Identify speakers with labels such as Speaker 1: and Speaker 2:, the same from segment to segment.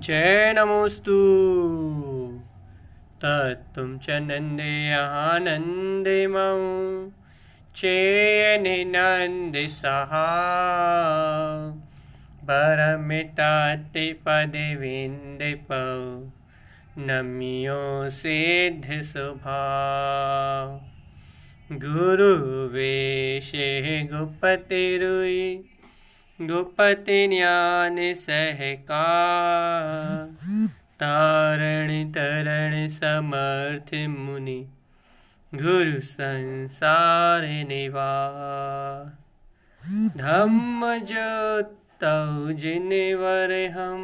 Speaker 1: जय नमोस्तु तत्त्वं च नंदे आनन्दे मऊ चेयनि नंद सहा परमिताति पदे विन्दे पौ नमियो सिद्धिशुभा गुरुवेशे गुपतिरुयि दुपति ज्ञान सहका तारण तरण समर्थ मुनि गुरु संसार निवा धम्म जो वर हम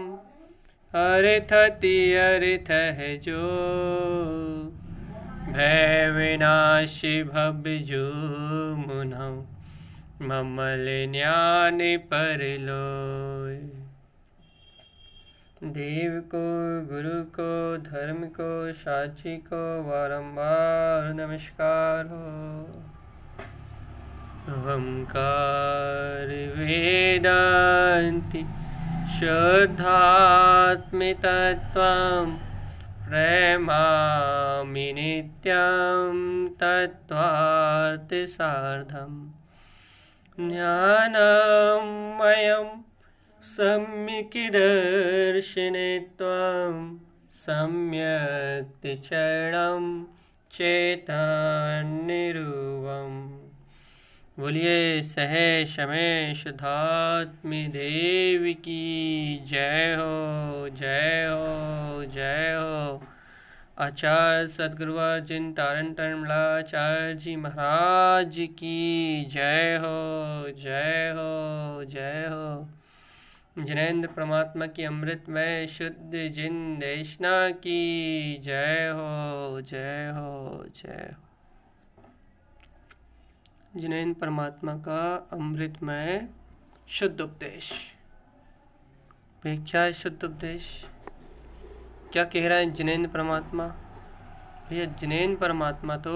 Speaker 1: अर्थ अर्थ है जो भय विनाश भव जो मुनऊ ममल ममले पर लोय देव को गुरु को धर्म को साक्षी को बारंबार नमस्कार हो ओंकार वेदांति प्रेमा प्रेमामि नित्यं साधम ज्ञानामयं सम्यकिदर्शने त्वां सम्यक्तिचरणं चेतान्निरूपम् बोलिए सहे शमेश धात्म देव की जय हो जय हो जय हो आचार्य जिन तारण आचार्य जी महाराज की जय हो जय हो जय हो जिनेन्द्र परमात्मा की अमृतमय शुद्ध जिन देशना की जय हो जय हो जय हो जिनेन्द्र परमात्मा का अमृतमय शुद्ध उपदेश परीक्षा शुद्ध उपदेश क्या कह रहा है जिनेन्द्र परमात्मा भैया जिनेन्द्र परमात्मा तो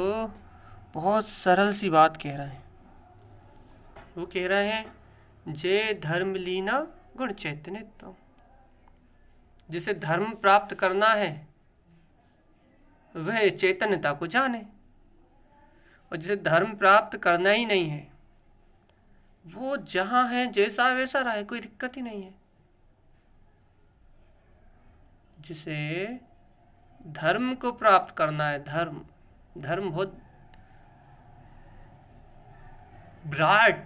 Speaker 1: बहुत सरल सी बात कह रहा है वो कह रहा है जे धर्म लीना गुण चैतन्य तो जिसे धर्म प्राप्त करना है वह चैतन्यता को जाने और जिसे धर्म प्राप्त करना ही नहीं है वो जहाँ है जैसा वैसा रहा है कोई दिक्कत ही नहीं है जिसे धर्म को प्राप्त करना है धर्म धर्म बहुत ब्राट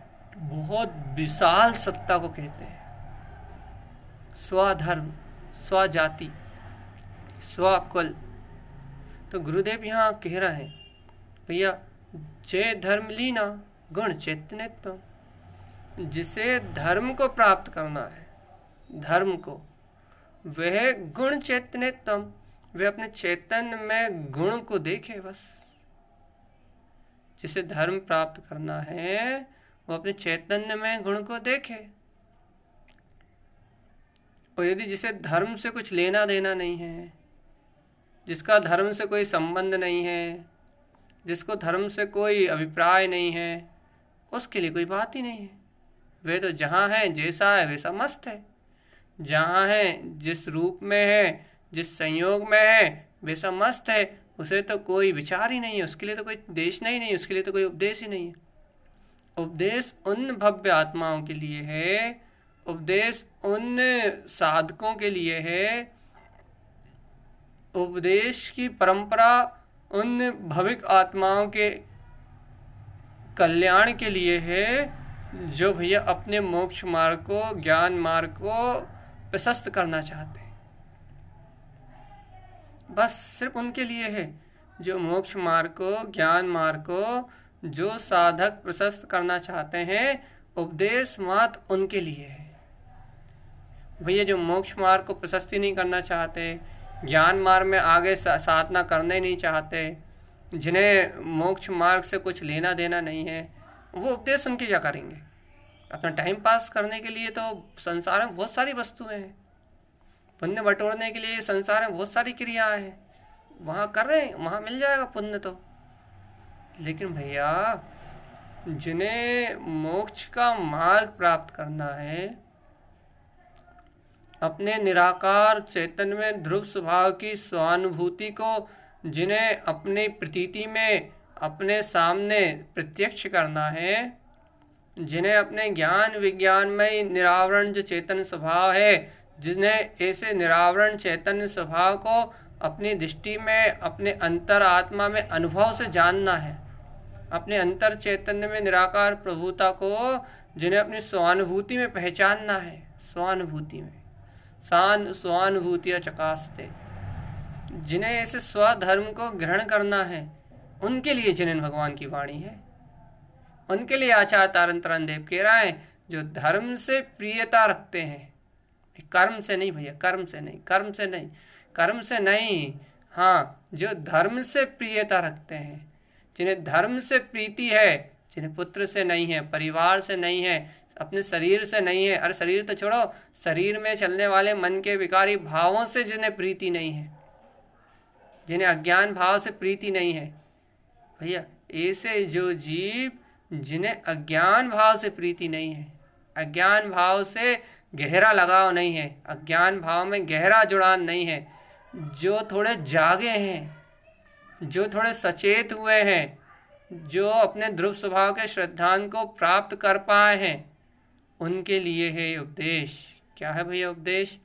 Speaker 1: बहुत विशाल सत्ता को कहते हैं स्वधर्म स्वजाति स्वकुल तो गुरुदेव यहाँ कह रहे हैं भैया जय धर्म लीना गुण चैतन्य जिसे धर्म को प्राप्त करना है धर्म को वह गुण चैतन्यतम वे अपने चैतन्य में गुण को देखे बस जिसे धर्म प्राप्त करना है वो अपने चैतन्य में गुण को देखे और यदि जिसे धर्म से कुछ लेना देना नहीं है जिसका धर्म से कोई संबंध नहीं है जिसको धर्म से कोई अभिप्राय नहीं है उसके लिए कोई बात ही नहीं है वे तो जहाँ है जैसा है वैसा मस्त है जहाँ है जिस रूप में है जिस संयोग में है वैसा मस्त है उसे तो कोई विचार ही नहीं है उसके लिए तो कोई देश नहीं नहीं उसके लिए तो कोई उपदेश ही नहीं है उपदेश उन भव्य आत्माओं के लिए है उपदेश उन साधकों के लिए है उपदेश की परंपरा उन भविक आत्माओं के कल्याण के लिए है जो भैया अपने मोक्ष मार्ग को ज्ञान मार्ग को प्रशस्त करना चाहते हैं बस सिर्फ उनके लिए है जो मोक्ष मार्ग को ज्ञान मार्ग को जो साधक प्रशस्त करना चाहते हैं उपदेश मात्र उनके लिए है भैया जो मोक्ष मार्ग को प्रशस्ति नहीं करना चाहते ज्ञान मार्ग में आगे साधना करने नहीं चाहते जिन्हें मोक्ष मार्ग से कुछ लेना देना नहीं है वो उपदेश उनके क्या करेंगे अपना टाइम पास करने के लिए तो संसार में बहुत सारी वस्तुएं हैं पुण्य बटोरने के लिए संसार में बहुत सारी क्रियाएं हैं वहाँ कर रहे हैं वहाँ मिल जाएगा पुण्य तो लेकिन भैया जिन्हें मोक्ष का मार्ग प्राप्त करना है अपने निराकार चेतन में ध्रुव स्वभाव की स्वानुभूति को जिन्हें अपनी प्रतीति में अपने सामने प्रत्यक्ष करना है जिन्हें अपने ज्ञान विज्ञान में निरावरण जो चेतन स्वभाव है जिन्हें ऐसे निरावरण चैतन्य स्वभाव को अपनी दृष्टि में अपने अंतर आत्मा में अनुभव से जानना है अपने अंतर चैतन्य में निराकार प्रभुता को जिन्हें अपनी स्वानुभूति में पहचानना है स्वानुभूति में शान स्वानुभूतिया चकासते जिन्हें ऐसे स्वधर्म को ग्रहण करना है उनके लिए जिन्हें भगवान की वाणी है उनके लिए आचार्य तारण तरण देव कह रहा है जो धर्म से प्रियता रखते हैं कर्म से नहीं भैया कर्म से नहीं कर्म से नहीं कर्म से नहीं हाँ जो धर्म से प्रियता रखते हैं जिन्हें धर्म से प्रीति है जिन्हें पुत्र से नहीं है परिवार से नहीं है अपने शरीर से नहीं है अरे शरीर तो छोड़ो शरीर में चलने वाले मन के विकारी भावों से जिन्हें प्रीति नहीं है जिन्हें अज्ञान भाव से प्रीति नहीं है भैया ऐसे जो जीव जिन्हें अज्ञान भाव से प्रीति नहीं है अज्ञान भाव से गहरा लगाव नहीं है अज्ञान भाव में गहरा जुड़ान नहीं है जो थोड़े जागे हैं जो थोड़े सचेत हुए हैं जो अपने ध्रुव स्वभाव के श्रद्धान को प्राप्त कर पाए हैं उनके लिए है उपदेश क्या है भैया उपदेश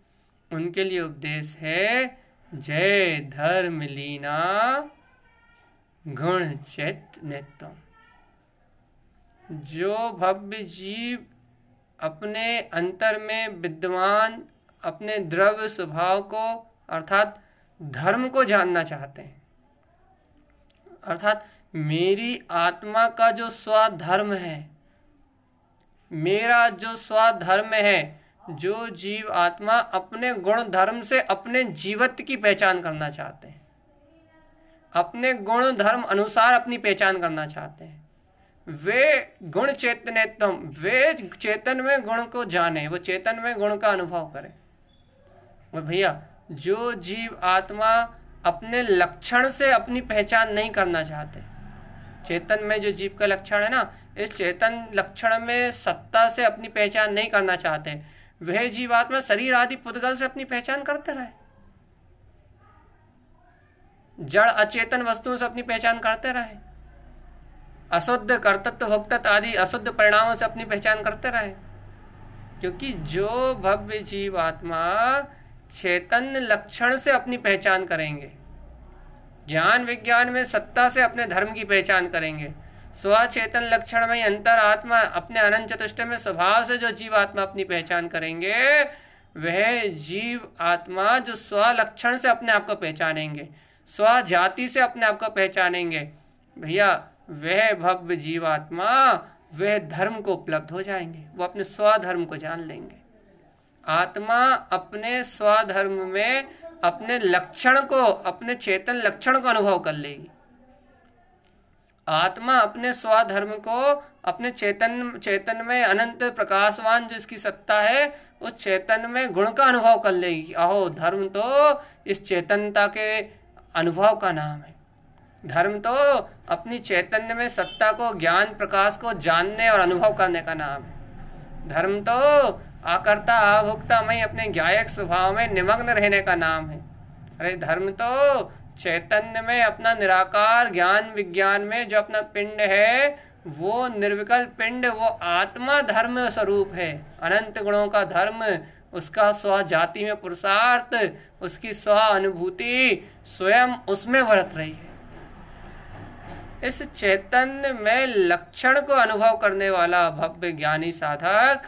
Speaker 1: उनके लिए उपदेश है जय धर्म लीना गुण चैत नेतम जो भव्य जीव अपने अंतर में विद्वान अपने द्रव्य स्वभाव को अर्थात धर्म को जानना चाहते हैं अर्थात मेरी आत्मा का जो स्वधर्म है मेरा जो स्वधर्म है जो जीव आत्मा अपने गुण धर्म से अपने जीवत्व की पहचान करना चाहते हैं अपने गुण धर्म अनुसार अपनी पहचान करना चाहते हैं वे गुण चेतनेतम वे चेतन में गुण को जाने वो चेतन में गुण का अनुभव करे और भैया जो जीव आत्मा अपने लक्षण से अपनी पहचान नहीं करना चाहते चेतन में जो जीव का लक्षण है ना इस चेतन लक्षण में सत्ता से अपनी पहचान नहीं करना चाहते वह जीवात्मा शरीर आदि पुद्गल से अपनी पहचान करते रहे जड़ अचेतन वस्तुओं से अपनी पहचान करते रहे अशुद्ध कर्तत्व भोक्तत्व आदि अशुद्ध परिणामों से अपनी पहचान करते रहे क्योंकि जो भव्य जीव आत्मा चैतन्य लक्षण से अपनी पहचान करेंगे ज्ञान विज्ञान में सत्ता से अपने धर्म की पहचान करेंगे स्वचेतन लक्षण में अंतर आत्मा अपने अनंत चतुष्ट में स्वभाव से जो जीव आत्मा अपनी पहचान करेंगे वह जीव आत्मा जो स्वलक्षण से अपने आप को पहचानेंगे स्व जाति से अपने आप को पहचानेंगे भैया वह भव्य जीवात्मा वह धर्म को उपलब्ध हो जाएंगे वो अपने स्वधर्म को जान लेंगे आत्मा अपने स्वधर्म में अपने लक्षण को अपने चेतन लक्षण को अनुभव कर लेगी आत्मा अपने स्वधर्म को अपने चेतन चेतन में अनंत प्रकाशवान जिसकी सत्ता है उस चेतन में गुण का अनुभव कर लेगी अहो धर्म तो इस चेतनता के अनुभव का नाम है धर्म तो अपनी चैतन्य में सत्ता को ज्ञान प्रकाश को जानने और अनुभव करने का नाम है धर्म तो आकर्ता आभुक्ता में अपने ज्ञायक स्वभाव में निमग्न रहने का नाम है अरे धर्म तो चैतन्य में अपना निराकार ज्ञान विज्ञान में जो अपना पिंड है वो निर्विकल पिंड वो आत्मा धर्म स्वरूप है अनंत गुणों का धर्म उसका स्व जाति में पुरुषार्थ उसकी स्व अनुभूति स्वयं उसमें वर्त रही है इस चैतन्य में लक्षण को अनुभव करने वाला भव्य ज्ञानी साधक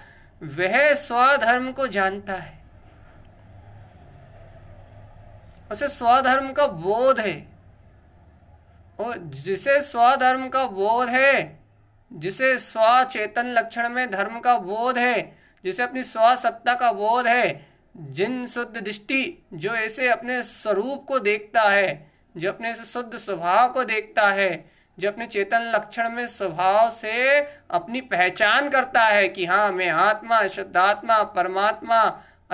Speaker 1: वह स्वधर्म को जानता है उसे स्वधर्म का बोध है और जिसे स्वधर्म का बोध है जिसे स्वचेतन लक्षण में धर्म का बोध है जिसे अपनी स्वसत्ता का बोध है जिन शुद्ध दृष्टि जो ऐसे अपने स्वरूप को देखता है जो अपने शुद्ध स्वभाव को देखता है जो अपने चेतन लक्षण में स्वभाव से अपनी पहचान करता है कि हाँ मैं आत्मा शुद्धात्मा परमात्मा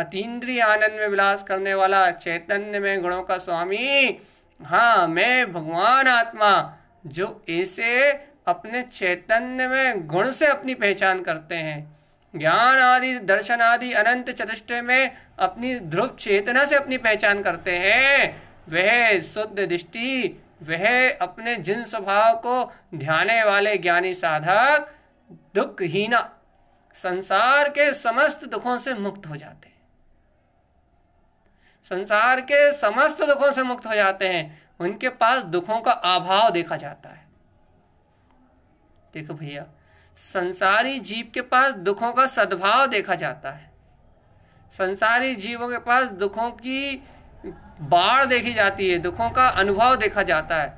Speaker 1: अतीन्द्रिय आनंद में विलास करने वाला चैतन्य में गुणों का स्वामी हाँ मैं भगवान आत्मा जो ऐसे अपने चैतन्य में गुण से अपनी पहचान करते हैं ज्ञान आदि दर्शन आदि अनंत चतुष्टय में अपनी ध्रुव चेतना से अपनी पहचान करते हैं वह शुद्ध दृष्टि वह अपने जिन स्वभाव को ध्याने वाले ज्ञानी साधक दुखहीना संसार के समस्त दुखों से मुक्त हो जाते हैं संसार के समस्त दुखों से मुक्त हो जाते हैं उनके पास दुखों का अभाव देखा जाता है देखो भैया संसारी जीव के पास दुखों का सद्भाव देखा जाता है संसारी जीवों के पास दुखों की बाढ़ देखी जाती है दुखों का अनुभव देखा जाता है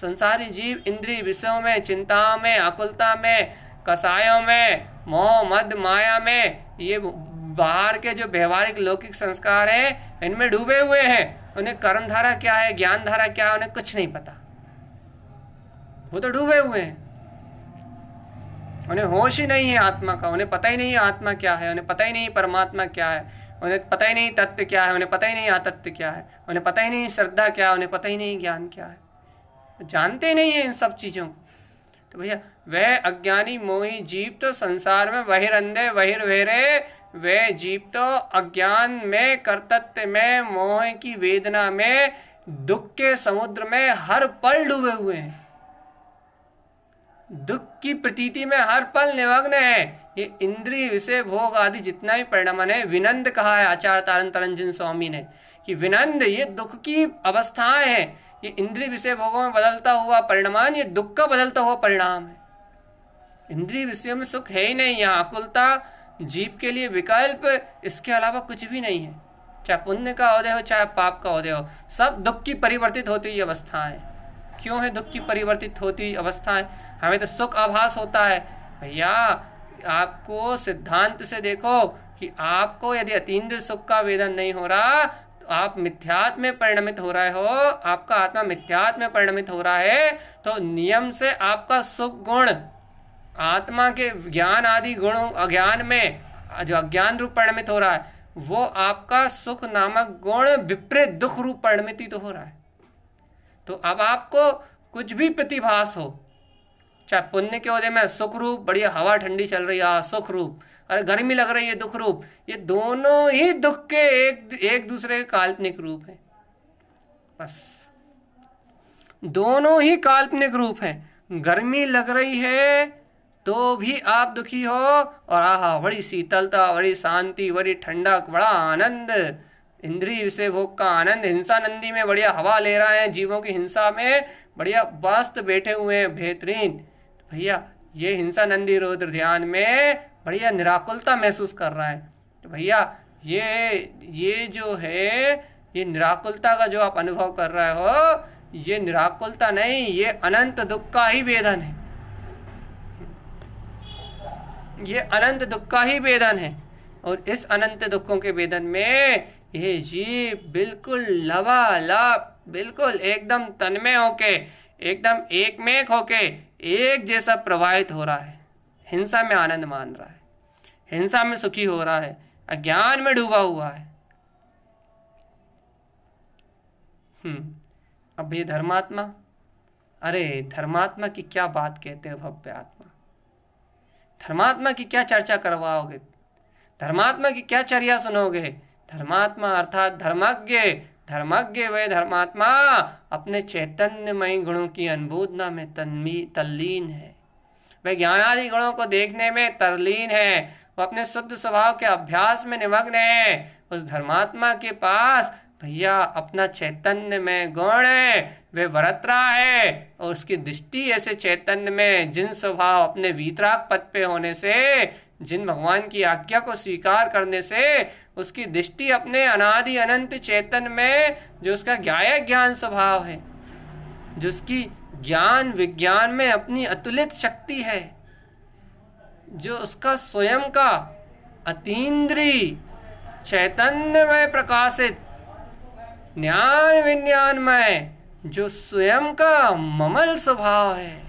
Speaker 1: संसारी जीव इंद्रिय विषयों में चिंताओं में आकुलता में कसायों में मोह मद माया में ये बाहर के जो व्यवहारिक लौकिक संस्कार हैं इनमें डूबे हुए हैं उन्हें कर्म धारा क्या है ज्ञान धारा क्या है उन्हें कुछ नहीं पता वो तो डूबे हुए हैं उन्हें होश ही नहीं है आत्मा का उन्हें पता ही नहीं है आत्मा क्या है उन्हें पता ही नहीं परमात्मा क्या है उन्हें पता ही नहीं तत्व क्या है उन्हें पता ही नहीं आतत्व क्या है उन्हें पता ही नहीं श्रद्धा क्या है उन्हें पता ही नहीं ज्ञान क्या है जानते नहीं है इन सब चीज़ों को तो भैया वह अज्ञानी मोही जीव तो संसार में वहिर वहरे वह जीव तो अज्ञान में कर्तत्व में मोह की वेदना में दुख के समुद्र में हर पल डूबे हुए हैं दुख की प्रतीति में हर पल निमग्न है ये इंद्रिय विषय भोग आदि जितना भी परिणाम है विनंद कहा है आचार्य तारण तरंजन स्वामी ने कि विनंद ये दुख की अवस्थाएं हैं ये इंद्रिय विषय भोगों में बदलता हुआ परिणाम ये दुख का बदलता हुआ परिणाम है इंद्रिय विषयों में सुख है ही नहीं यहाँ अकुलता जीव के लिए विकल्प इसके अलावा कुछ भी नहीं है चाहे पुण्य का उदय हो चाहे पाप का उदय हो सब दुख की परिवर्तित होती हुई अवस्थाएं क्यों है दुख की परिवर्तित होती हुई अवस्थाएं हमें तो सुख आभास होता है भैया आपको सिद्धांत से देखो कि आपको यदि अतीन्द्र सुख का वेदन नहीं हो रहा तो आप मिथ्यात में परिणमित हो रहे हो आपका आत्मा मिथ्यात्म में परिणमित हो रहा है तो नियम से आपका सुख गुण आत्मा के ज्ञान आदि गुण अज्ञान में जो अज्ञान रूप परिणमित हो रहा है वो आपका सुख नामक गुण विपरीत दुख रूप परिणमित तो हो रहा है तो अब आपको कुछ भी प्रतिभास हो चाहे पुण्य के उदय में सुख रूप बढ़िया हवा ठंडी चल रही है हाँ, सुख रूप अरे गर्मी लग रही है दुख रूप ये दोनों ही दुख के एक एक दूसरे के काल्पनिक रूप है बस दोनों ही काल्पनिक रूप है गर्मी लग रही है तो भी आप दुखी हो और आहा बड़ी शीतलता बड़ी शांति बड़ी ठंडक बड़ा आनंद इंद्रिय विषय भोग का आनंद हिंसा नंदी में बढ़िया हवा ले रहा है जीवों की हिंसा में बढ़िया मस्त बैठे हुए हैं बेहतरीन भैया ये हिंसा नंदी रुद्र ध्यान में बढ़िया निराकुलता महसूस कर रहा है तो भैया ये ये जो है ये निराकुलता का जो आप अनुभव कर रहे हो ये निराकुलता नहीं ये अनंत दुख का ही वेदन है ये अनंत दुख का ही वेदन है और इस अनंत दुखों के वेदन में ये जीव बिल्कुल लवालाप बिल्कुल एकदम तन्मय होके एकदम एकमेक होके एक जैसा प्रवाहित हो रहा है हिंसा में आनंद मान रहा है हिंसा में सुखी हो रहा है अज्ञान में डूबा हुआ है हम्म, अब ये धर्मात्मा अरे धर्मात्मा की क्या बात कहते हो भव्य आत्मा धर्मात्मा की क्या चर्चा करवाओगे धर्मात्मा की क्या चर्या सुनोगे धर्मात्मा अर्थात धर्मज्ञ धर्मज्ञ वे धर्मात्मा अपने चैतन्यमयी गुणों की अनुबोधना में तन्मी तल्लीन है वे ज्ञानादि गुणों को देखने में तरलीन है वो अपने शुद्ध स्वभाव के अभ्यास में निमग्न है उस धर्मात्मा के पास भैया अपना चैतन्य में गुण है वे वरत्रा है और उसकी दृष्टि ऐसे चैतन्य में जिन स्वभाव अपने वीतराग पद पे होने से जिन भगवान की आज्ञा को स्वीकार करने से उसकी दृष्टि अपने अनादि अनंत चेतन में जो उसका गायक ज्ञान स्वभाव है जिसकी ज्ञान विज्ञान में अपनी अतुलित शक्ति है जो उसका स्वयं का अतीन्द्रीय चैतन्यमय प्रकाशित ज्ञान विज्ञानमय जो स्वयं का ममल स्वभाव है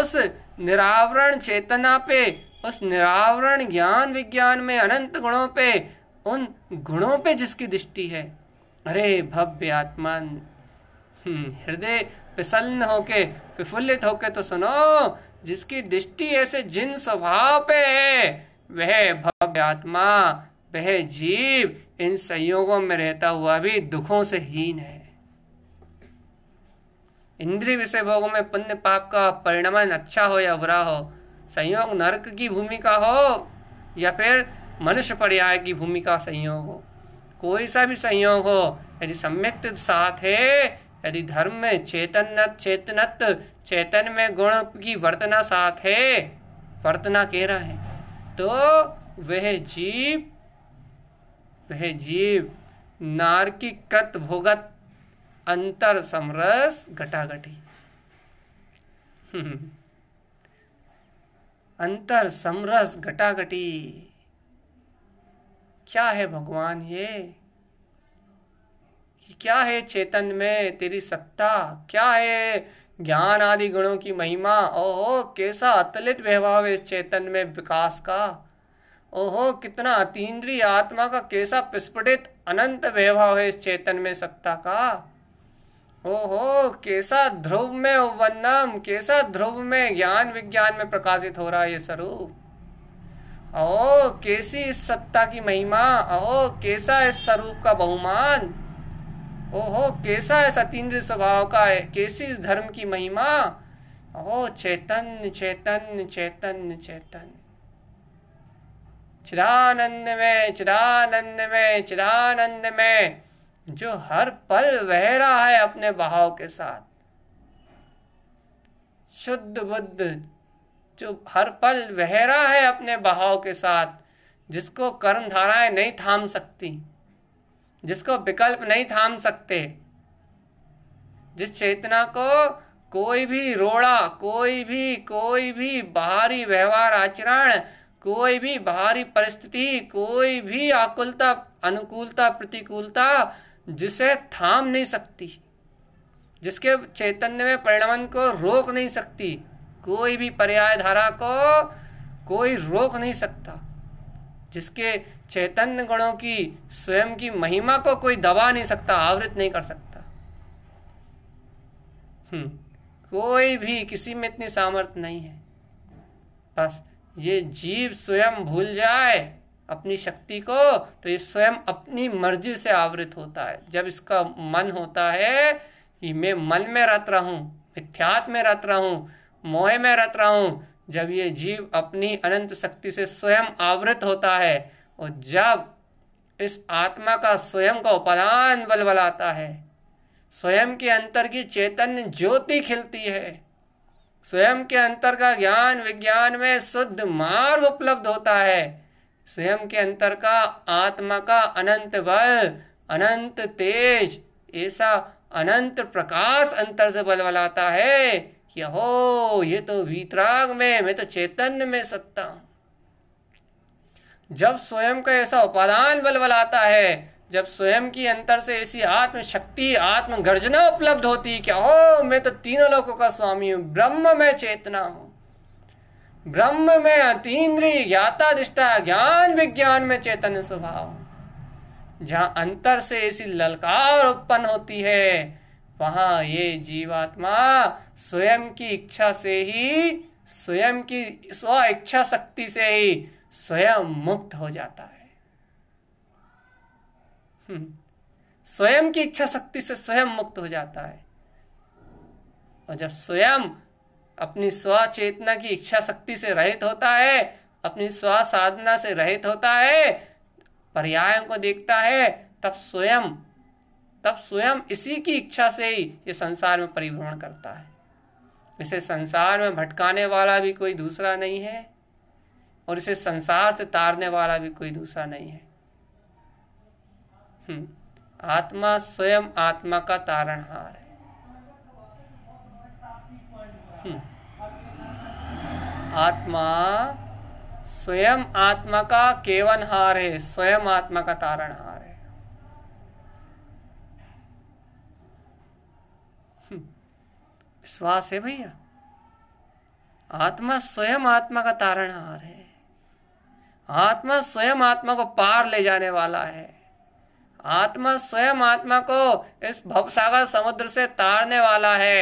Speaker 1: उस निरावरण चेतना पे उस निरावरण ज्ञान विज्ञान में अनंत गुणों पे उन गुणों पे जिसकी दृष्टि है अरे भव्य आत्मा हम्म, हृदय प्रसन्न होके प्रफुल्लित होके तो सुनो जिसकी दृष्टि ऐसे जिन स्वभाव पे है वह भव्य आत्मा वह जीव इन संयोगों में रहता हुआ भी दुखों से हीन है इंद्रिय विषय भोगों में पुण्य पाप का परिणाम अच्छा हो या बुरा हो संयोग नरक की भूमिका हो या फिर मनुष्य पर्याय की भूमिका संयोग हो कोई सा भी संयोग हो यदि सम्यक साथ है यदि धर्म में चेतनत चेतनत चेतन में गुण की वर्तना साथ है वर्तना कह रहा है तो वह जीव वह जीव कृत भोगत अंतर समरस घटाघटी अंतर समरस घटाघटी क्या है भगवान ये क्या है चेतन में तेरी सत्ता क्या है ज्ञान आदि गुणों की महिमा ओहो कैसा अतलित व्यवहार है इस चेतन में विकास का ओहो कितना अतीन्द्रीय आत्मा का कैसा प्रस्फुटित अनंत व्यवहार है इस चेतन में सत्ता का ओहो कैसा ध्रुव में वन्नम कैसा ध्रुव में ज्ञान विज्ञान में प्रकाशित हो रहा है ये स्वरूप ओ कैसी इस सत्ता की महिमा ओ कैसा इस स्वरूप का बहुमान ओहो कैसा है सतीन्द्र स्वभाव का है कैसी इस धर्म की महिमा ओ चेतन चेतन चेतन चेतन चिदानंद में चिदानंद में चिदानंद में जो हर पल बह रहा है अपने बहाव के साथ शुद्ध बुद्ध जो हर पल बह रहा है अपने बहाव के साथ जिसको कर्म धाराएं नहीं थाम सकती जिसको विकल्प नहीं थाम सकते जिस चेतना को कोई भी रोड़ा कोई भी कोई भी बाहरी व्यवहार आचरण कोई भी बाहरी परिस्थिति कोई भी आकुलता अनुकूलता प्रतिकूलता जिसे थाम नहीं सकती जिसके चैतन्य में परिणाम को रोक नहीं सकती कोई भी पर्याय धारा को कोई रोक नहीं सकता जिसके चैतन्य गुणों की स्वयं की महिमा को कोई दबा नहीं सकता आवृत नहीं कर सकता हम्म, कोई भी किसी में इतनी सामर्थ्य नहीं है बस ये जीव स्वयं भूल जाए अपनी शक्ति को तो ये स्वयं अपनी मर्जी से आवृत होता है जब इसका मन होता है कि मैं मन में रत रहा हूँ मिथ्यात में रत रहा हूँ मोह में रत रहा हूँ जब ये जीव अपनी अनंत शक्ति से स्वयं आवृत होता है और जब इस आत्मा का स्वयं का बलबल बलबलाता है स्वयं के अंतर की चैतन्य ज्योति खिलती है स्वयं के अंतर का ज्ञान विज्ञान में शुद्ध मार्ग उपलब्ध होता है स्वयं के अंतर का आत्मा का अनंत बल अनंत तेज ऐसा अनंत प्रकाश अंतर से बल आता है कि हो ये तो वीतराग में मैं तो चैतन्य में सत्ता हूं जब स्वयं का ऐसा उपादान बल आता है जब स्वयं की अंतर से ऐसी आत्मशक्ति गर्जना उपलब्ध होती क्या हो मैं तो तीनों लोगों का स्वामी हूं ब्रह्म में चेतना हूं ब्रह्म में अतीन्द्रिय दिष्टा ज्ञान विज्ञान में चेतन स्वभाव जहां अंतर से ऐसी ललकार उत्पन्न होती है वहां ये जीवात्मा स्वयं की इच्छा से ही स्वयं की स्व इच्छा शक्ति से ही स्वयं मुक्त हो जाता है हम्म। स्वयं की इच्छा शक्ति से स्वयं मुक्त हो जाता है और जब स्वयं अपनी स्व चेतना की इच्छा शक्ति से रहित होता है अपनी स्व साधना से रहित होता है पर्यायों को देखता है तब स्वयं तब स्वयं इसी की इच्छा से ही ये संसार में परिभ्रमण करता है इसे संसार में भटकाने वाला भी कोई दूसरा नहीं है और इसे संसार से तारने वाला भी कोई दूसरा नहीं है हम्म, आत्मा स्वयं आत्मा का तारणहार है आत्मा स्वयं आत्मा का केवन हार है स्वयं आत्मा का तारण हार है हम्म, विश्वास है भैया आत्मा स्वयं आत्मा का तारण हार है आत्मा स्वयं आत्मा को पार ले जाने वाला है आत्मा स्वयं आत्मा को इस भवसागर समुद्र से तारने वाला है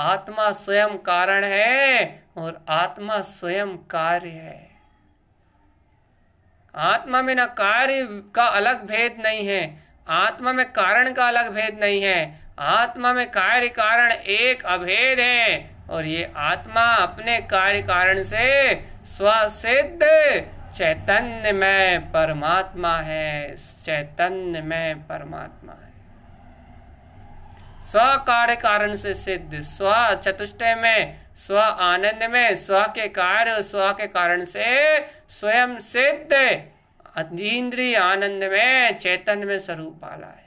Speaker 1: आत्मा स्वयं कारण है और आत्मा स्वयं कार्य है आत्मा में ना कार्य का अलग भेद नहीं है आत्मा में कारण का अलग भेद नहीं है आत्मा में कार्य कारण एक अभेद है और ये आत्मा अपने कार्य कारण से स्वसिद्ध चैतन्य में परमात्मा है चैतन्य में परमात्मा है स्व कार्य कारण से सिद्ध स्व चतुष्टय में स्व आनंद में स्व के कार्य स्व के कारण से स्वयं सिद्ध इंद्रिय आनंद में चेतन में स्वरूप आला है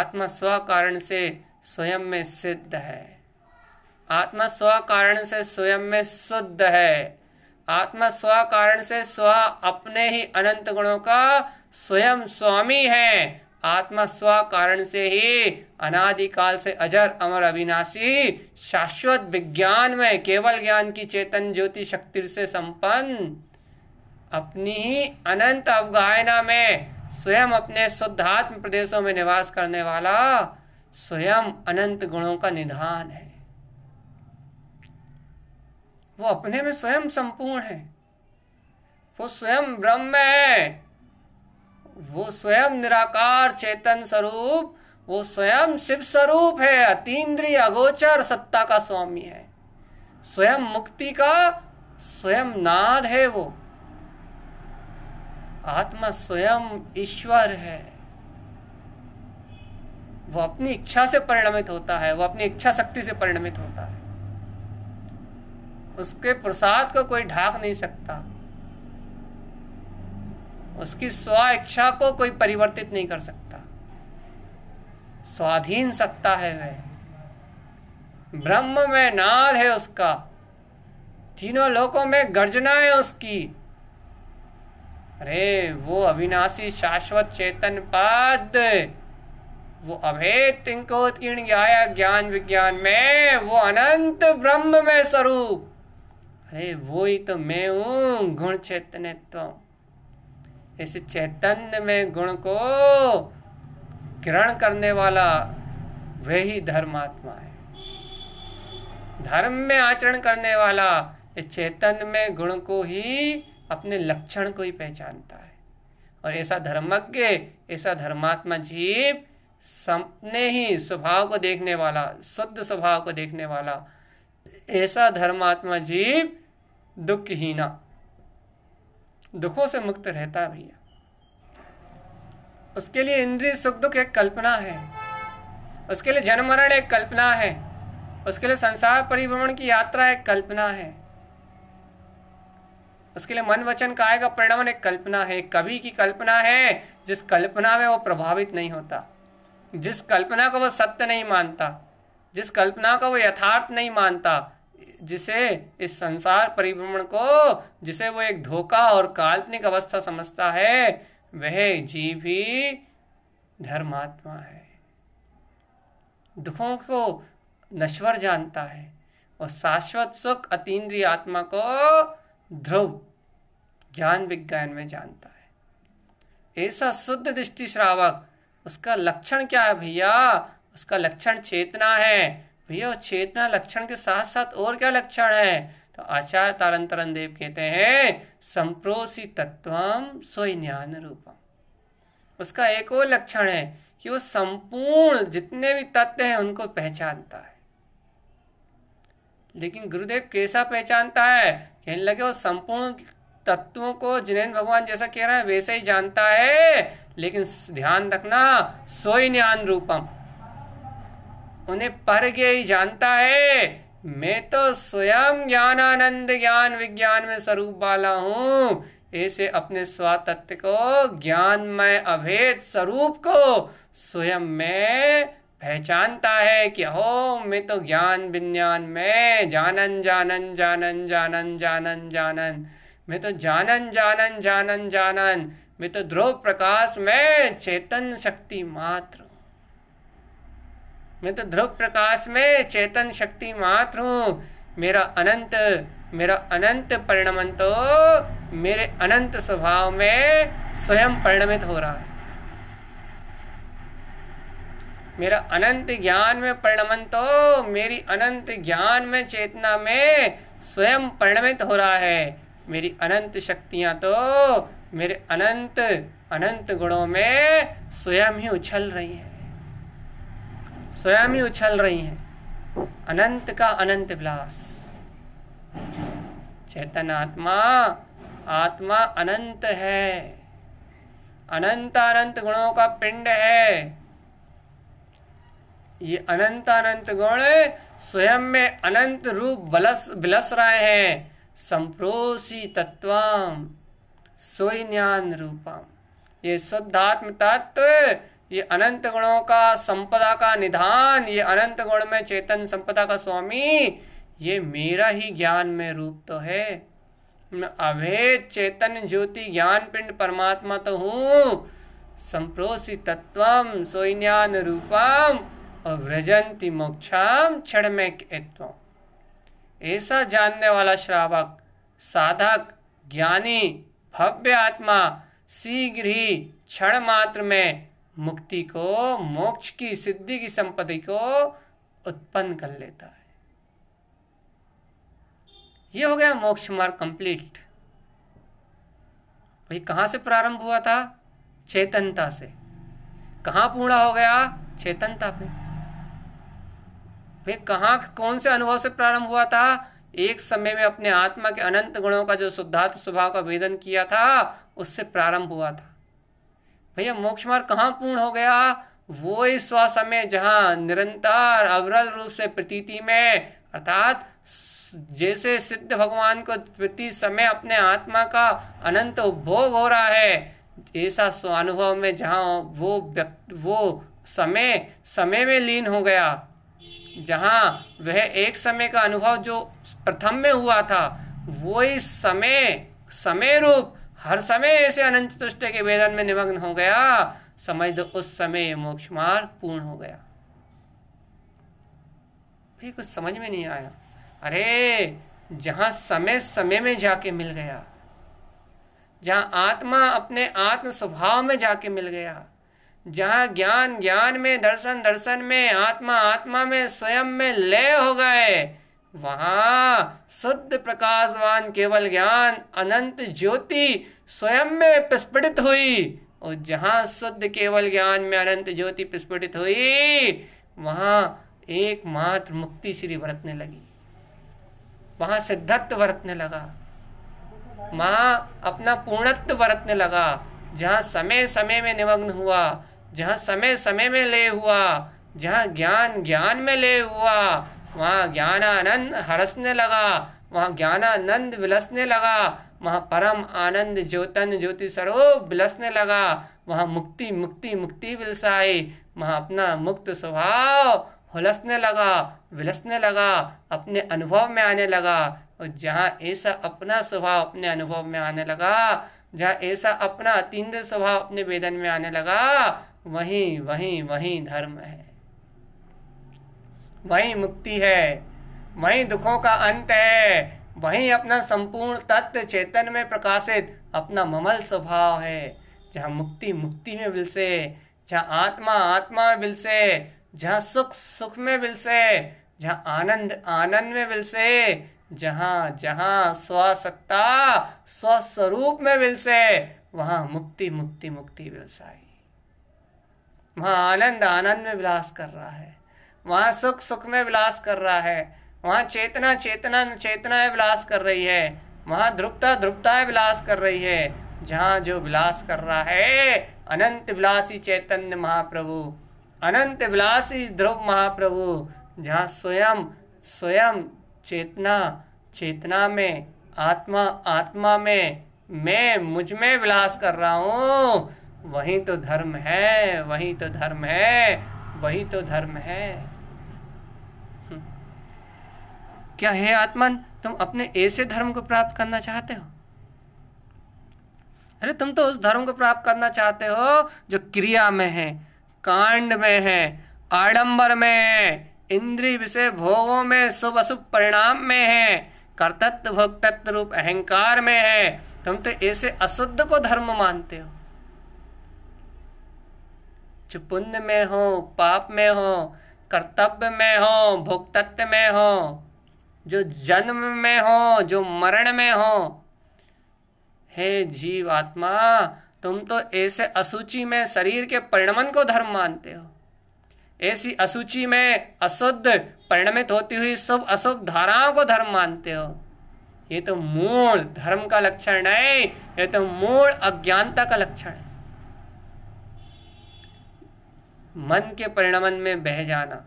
Speaker 1: आत्मा स्व कारण से स्वयं में सिद्ध है आत्मा स्व कारण से स्वयं में शुद्ध है आत्मा स्व कारण से स्व अपने ही अनंत गुणों का स्वयं स्वामी है आत्मा स्व कारण से ही अनादिकाल से अजर अमर अविनाशी शाश्वत विज्ञान में केवल ज्ञान की चेतन ज्योति शक्ति से संपन्न अपनी ही अनंत अवगायना में स्वयं अपने शुद्धात्म प्रदेशों में निवास करने वाला स्वयं अनंत गुणों का निधान है वो अपने में स्वयं संपूर्ण है वो स्वयं ब्रह्म है वो स्वयं निराकार चेतन स्वरूप वो स्वयं शिव स्वरूप है अतीन्द्रिय अगोचर सत्ता का स्वामी है स्वयं मुक्ति का स्वयं नाद है वो आत्मा स्वयं ईश्वर है वो अपनी इच्छा से परिणमित होता है वो अपनी इच्छा शक्ति से परिणमित होता है उसके प्रसाद को कोई ढाक नहीं सकता उसकी स्व इच्छा को कोई परिवर्तित नहीं कर सकता स्वाधीन सत्ता है वह ब्रह्म में नाद है उसका तीनों लोकों में गर्जना है उसकी अरे वो अविनाशी शाश्वत चेतन पद वो अभेद तिंकोत्कीर्ण आया ज्ञान विज्ञान में वो अनंत ब्रह्म में स्वरूप अरे वो ही तो मैं हूं गुण चैतन्य तो इस चैतन्य में गुण को ग्रहण करने वाला वही धर्मात्मा है धर्म में आचरण करने वाला इस चैतन्य में गुण को ही अपने लक्षण को ही पहचानता है और ऐसा धर्मज्ञ ऐसा धर्मात्मा जीव सपने ही स्वभाव को देखने वाला शुद्ध स्वभाव को देखने वाला ऐसा धर्मात्मा जीव दुखहीना दुखों से मुक्त रहता है भैया उसके लिए इंद्रिय सुख दुख एक कल्पना है उसके लिए जन्म मरण एक कल्पना है उसके लिए संसार परिभ्रमण की यात्रा एक कल्पना है उसके लिए मन वचन काय का परिणाम एक कल्पना है कवि की कल्पना है जिस कल्पना में वो प्रभावित नहीं होता जिस कल्पना को वो सत्य नहीं मानता जिस कल्पना को वो यथार्थ नहीं मानता जिसे इस संसार परिभ्रमण को जिसे वो एक धोखा और काल्पनिक अवस्था समझता है वह जीव ही धर्मात्मा है दुखों को नश्वर जानता है और शाश्वत सुख अतीन्द्रिय आत्मा को ध्रुव ज्ञान विज्ञान में जानता है ऐसा शुद्ध दृष्टि श्रावक उसका लक्षण क्या है भैया उसका लक्षण चेतना है भैया चेतना लक्षण के साथ साथ और क्या लक्षण है तो आचार्य तारन तरन देव कहते हैं संप्रोसी तत्व स्वज्ञान रूपम उसका एक और लक्षण है कि वो संपूर्ण जितने भी तत्व हैं उनको पहचानता है लेकिन गुरुदेव कैसा पहचानता है कहने लगे वो संपूर्ण तत्वों को जिनेन्द्र भगवान जैसा कह रहा है वैसे ही जानता है लेकिन ध्यान रखना सोई न्यान रूपम उन्हें पर के ही जानता है मैं तो स्वयं ज्ञानानंद ज्ञान विज्ञान में स्वरूप वाला हूँ ऐसे अपने स्वातत्व को ज्ञान में अभेद स्वरूप को स्वयं में पहचानता है कि हो मैं तो ज्ञान विज्ञान में जानन जानन जानन जानन जानन जानन मैं तो जानन जानन जानन जानन मैं तो ध्रुव प्रकाश में चेतन शक्ति मात्र मैं तो ध्रुव प्रकाश में चेतन शक्ति मात्र हूँ मेरा अनंत मेरा अनंत तो मेरे अनंत स्वभाव में स्वयं परिणमित हो रहा है मेरा अनंत ज्ञान में परिणमन तो मेरी अनंत ज्ञान में चेतना में स्वयं परिणमित हो रहा है मेरी अनंत शक्तियां तो मेरे अनंत अनंत गुणों में स्वयं ही उछल रही हैं स्वयं ही उछल रही हैं अनंत का अनंत विलास चेतन आत्मा आत्मा अनंत है अनंत अनंत गुणों का पिंड है ये अनंत अनंत गुण स्वयं में अनंत रूप बलस बिलस रहे हैं संप्रोसी तत्वाम सोई ज्ञान रूपम ये शुद्धात्म तत्व ये अनंत गुणों का संपदा का निधान ये अनंत गुण में चेतन संपदा का स्वामी ये मेरा ही ज्ञान में रूप तो है अभेद चेतन ज्योति ज्ञान पिंड परमात्मा तो हूँ संप्रोषी तत्व सोन्यान रूपम और व्रजंती मोक्षाम क्षण में ऐसा जानने वाला श्रावक साधक ज्ञानी भव्य आत्मा शीघ्र ही क्षण मात्र में मुक्ति को मोक्ष की सिद्धि की संपत्ति को उत्पन्न कर लेता है ये हो गया मोक्ष मार्ग कंप्लीट भाई कहां से प्रारंभ हुआ था चेतनता से कहा पूरा हो गया चेतनता पे भाई कहाँ कौन से अनुभव से प्रारंभ हुआ था एक समय में अपने आत्मा के अनंत गुणों का जो शुद्धात्म स्वभाव का वेदन किया था उससे प्रारंभ हुआ था भैया मोक्ष मार्ग कहाँ पूर्ण हो गया वो इस में जहाँ निरंतर अवरल रूप से प्रतीति में अर्थात जैसे सिद्ध भगवान को प्रति समय अपने आत्मा का अनंत उपभोग हो रहा है ऐसा स्वानुभव में जहाँ वो वो समय समय में लीन हो गया जहाँ वह एक समय का अनुभव जो प्रथम में हुआ था वो इस समय समय रूप हर समय ऐसे अनंत तुष्ट के वेदन में निमग्न हो गया समझ दो तो उस समय मोक्ष मार्ग पूर्ण हो गया भी कुछ समझ में नहीं आया अरे जहां समय समय में जाके मिल गया जहां आत्मा अपने आत्म स्वभाव में जाके मिल गया जहां ज्ञान ज्ञान में दर्शन दर्शन में आत्मा आत्मा में स्वयं में लय हो गए वहां शुद्ध प्रकाशवान केवल ज्ञान अनंत ज्योति स्वयं में प्रस्फुटित हुई और जहां शुद्ध केवल ज्ञान में अनंत ज्योति प्रस्फुटित हुई वहां एकमात्र मुक्ति श्री बरतने लगी वहां सिद्धत्व बरतने लगा वहां अपना पूर्णत्व बरतने लगा जहां समय समय में निमग्न हुआ जहां समय समय में ले हुआ जहां ज्ञान ज्ञान में ले हुआ वहां ज्ञानानंद हरसने लगा वहां ज्ञानानंद विलसने लगा वहाँ परम आनंद ज्योतन ज्योति स्वरूप बिलसने लगा वहाँ मुक्ति मुक्ति मुक्ति बिलसाई वहाँ अपना मुक्त स्वभाव हुलसने लगा विलसने लगा अपने अनुभव में आने लगा और जहाँ ऐसा अपना स्वभाव अपने अनुभव में आने लगा जहाँ ऐसा अपना अतीन्द्र स्वभाव अपने वेदन में आने लगा वहीं वहीं वहीं धर्म है वहीं मुक्ति है वहीं दुखों का अंत है वहीं अपना संपूर्ण तत्व चेतन में प्रकाशित अपना ममल स्वभाव है जहाँ मुक्ति मुक्ति में विलसे जहाँ आत्मा आत्मा में विलसे जहाँ सुख सुख में विलसे जहाँ आनंद आनंद में विलसे जहाँ जहाँ स्वसत्ता स्वस्वरूप में विलसे वहाँ मुक्ति मुक्ति मुक्ति बिलसाई वहाँ आनंद आनंद में विलास कर रहा है वहाँ सुख सुख में विलास कर रहा है वहाँ चेतना चेतना चेतनाएं विलास कर रही है वहाँ ध्रुपता ध्रुपताएं विलास कर रही है जहाँ जो विलास कर रहा है अनंत विलासी चैतन्य महाप्रभु अनंत विलासी ध्रुव महाप्रभु जहाँ स्वयं स्वयं चेतना चेतना में आत्मा आत्मा में मैं मुझ में विलास कर रहा हूँ वही तो धर्म है वही तो धर्म है वही तो धर्म है क्या हे आत्मन तुम अपने ऐसे धर्म को प्राप्त करना चाहते हो अरे तुम तो उस धर्म को प्राप्त करना चाहते हो जो क्रिया में है कांड में है आडंबर में है इंद्रिय विषय भोगों में शुभ अशुभ परिणाम में है कर्तत्व भोक्तत्व रूप अहंकार में है तुम तो ऐसे अशुद्ध को धर्म मानते हो जो पुण्य में हो पाप में हो कर्तव्य में हो भोक्तत्व में हो जो जन्म में हो जो मरण में हो हे जीव आत्मा तुम तो ऐसे असूचि में शरीर के परिणमन को धर्म मानते हो ऐसी असूचि में अशुद्ध परिणमित होती हुई शुभ अशुभ धाराओं को धर्म मानते हो ये तो मूल धर्म का लक्षण है ये तो मूल अज्ञानता का लक्षण है मन के परिणमन में बह जाना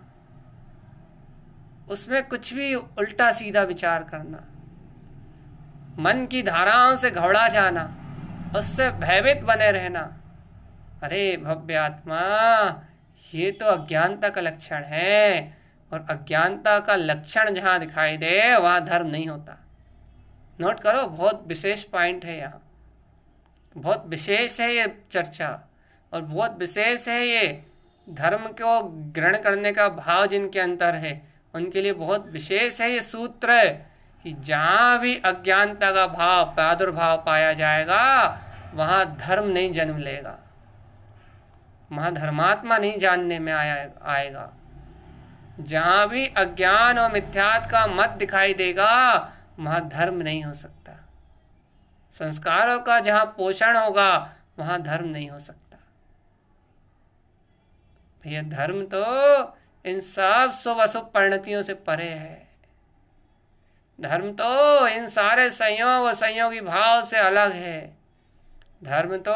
Speaker 1: उसमें कुछ भी उल्टा सीधा विचार करना मन की धाराओं से घबरा जाना उससे भयभीत बने रहना अरे भव्य आत्मा ये तो अज्ञानता का लक्षण है और अज्ञानता का लक्षण जहाँ दिखाई दे वहाँ धर्म नहीं होता नोट करो बहुत विशेष पॉइंट है यहाँ बहुत विशेष है ये चर्चा और बहुत विशेष है ये धर्म को ग्रहण करने का भाव जिनके अंतर है उनके लिए बहुत विशेष है ये सूत्र कि जहाँ भी अज्ञानता का भाव प्रादुर्भाव पाया जाएगा वहाँ धर्म नहीं जन्म लेगा वहाँ धर्मात्मा नहीं जानने में आया आएगा जहाँ भी अज्ञान और मिथ्यात का मत दिखाई देगा वहाँ धर्म नहीं हो सकता संस्कारों का जहाँ पोषण होगा वहाँ धर्म नहीं हो सकता भैया धर्म तो इन सब शुभ अशुभ परिणतियों से परे है धर्म तो इन सारे संयोग और संयोगी भाव से अलग है धर्म तो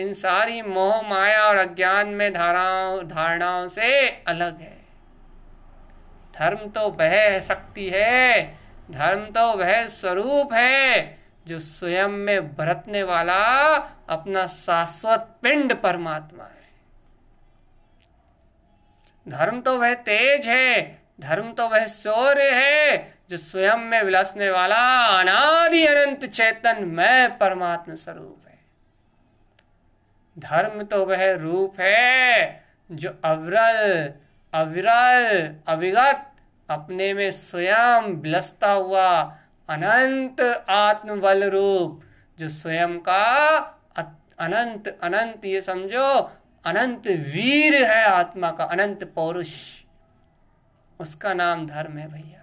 Speaker 1: इन सारी मोह माया और अज्ञान में धाराओं धारणाओं से अलग है धर्म तो वह शक्ति है धर्म तो वह स्वरूप है जो स्वयं में बरतने वाला अपना शाश्वत पिंड परमात्मा है धर्म तो वह तेज है धर्म तो वह सौर्य है जो स्वयं में विलसने वाला अनादि अनंत चेतन मैं परमात्म स्वरूप है धर्म तो वह रूप है जो अविरल अविरल अविगत अपने में स्वयं बिलसता हुआ अनंत आत्मबल रूप जो स्वयं का अनंत अनंत ये समझो अनंत वीर है आत्मा का अनंत पौरुष उसका नाम धर्म है भैया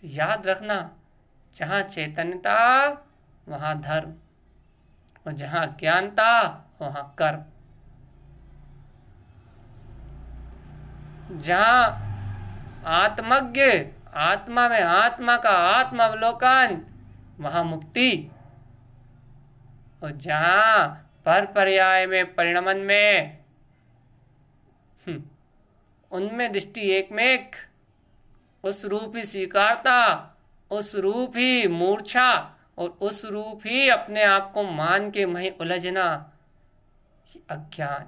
Speaker 1: तो याद रखना जहां चैतन्यता वहां धर्म और जहां ज्ञानता वहां कर्म जहां आत्मज्ञ आत्मा में आत्मा का आत्मावलोकन वहां मुक्ति और जहां पर पर्याय में परिणमन में हम्म, उनमें दृष्टि एक में एक उस रूप ही स्वीकारता उस रूप ही मूर्छा और उस रूप ही अपने आप को मान के वहीं उलझना अज्ञान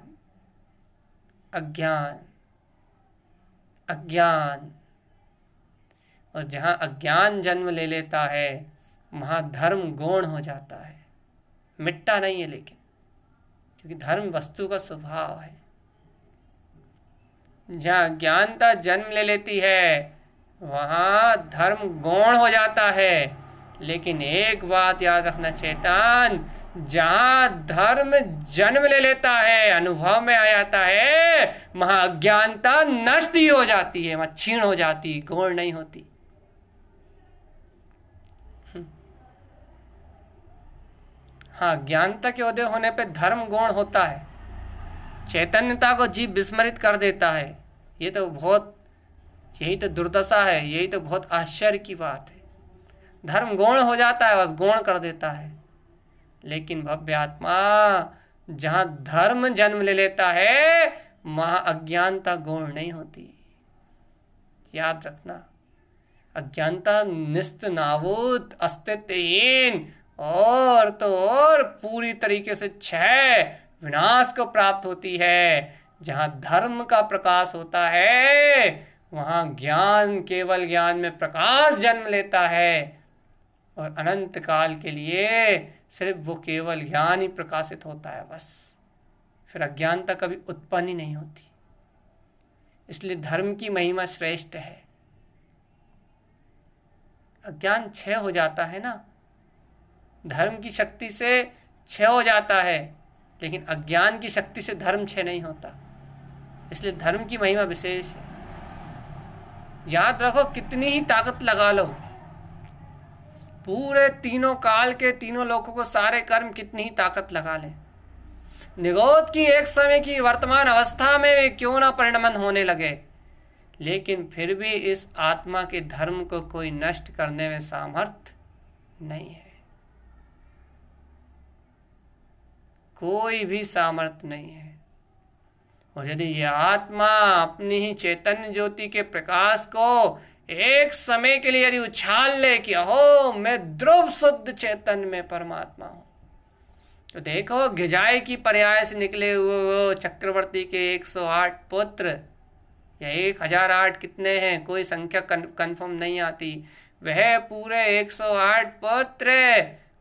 Speaker 1: अज्ञान अज्ञान और जहां अज्ञान जन्म ले लेता है वहां धर्म गौण हो जाता है मिट्टा नहीं है लेकिन क्योंकि धर्म वस्तु का स्वभाव है जहाँ ज्ञानता जन्म ले लेती है वहाँ धर्म गौण हो जाता है लेकिन एक बात याद रखना चेतन जहाँ धर्म जन्म ले लेता है अनुभव में आ जाता है वहाँ अज्ञानता नष्ट ही हो जाती है वहाँ क्षीण हो जाती गौण नहीं होती हाँ ज्ञानता के उदय होने पर धर्म गौण होता है चैतन्यता को जीव विस्मृत कर देता है ये तो बहुत यही तो दुर्दशा है यही तो बहुत आश्चर्य की बात है धर्म गौण हो जाता है बस गुण कर देता है लेकिन भव्य आत्मा जहाँ धर्म जन्म ले लेता है वहाँ अज्ञानता गौण नहीं होती याद रखना अज्ञानता निस्त नावूत अस्तित्वहीन और तो और पूरी तरीके से छह विनाश को प्राप्त होती है जहाँ धर्म का प्रकाश होता है वहाँ ज्ञान केवल ज्ञान में प्रकाश जन्म लेता है और अनंत काल के लिए सिर्फ वो केवल ज्ञान ही प्रकाशित होता है बस फिर अज्ञानता कभी उत्पन्न ही नहीं होती इसलिए धर्म की महिमा श्रेष्ठ है अज्ञान क्षय हो जाता है ना धर्म की शक्ति से क्षय हो जाता है लेकिन अज्ञान की शक्ति से धर्म क्षय नहीं होता इसलिए धर्म की महिमा विशेष है याद रखो कितनी ही ताकत लगा लो पूरे तीनों काल के तीनों लोगों को सारे कर्म कितनी ही ताकत लगा ले निगोद की एक समय की वर्तमान अवस्था में वे क्यों ना परिणमन होने लगे लेकिन फिर भी इस आत्मा के धर्म को कोई नष्ट करने में सामर्थ्य नहीं है कोई भी सामर्थ्य नहीं है और यदि यह आत्मा अपनी ही चैतन्य ज्योति के प्रकाश को एक समय के लिए यदि उछाल ले कि अहो मैं ध्रुव शुद्ध चैतन्य में परमात्मा हूं तो देखो घिजाए की पर्याय से निकले हुए वो चक्रवर्ती के 108 पुत्र या एक हजार आठ कितने हैं कोई संख्या कंफर्म नहीं आती वह पूरे 108 पुत्र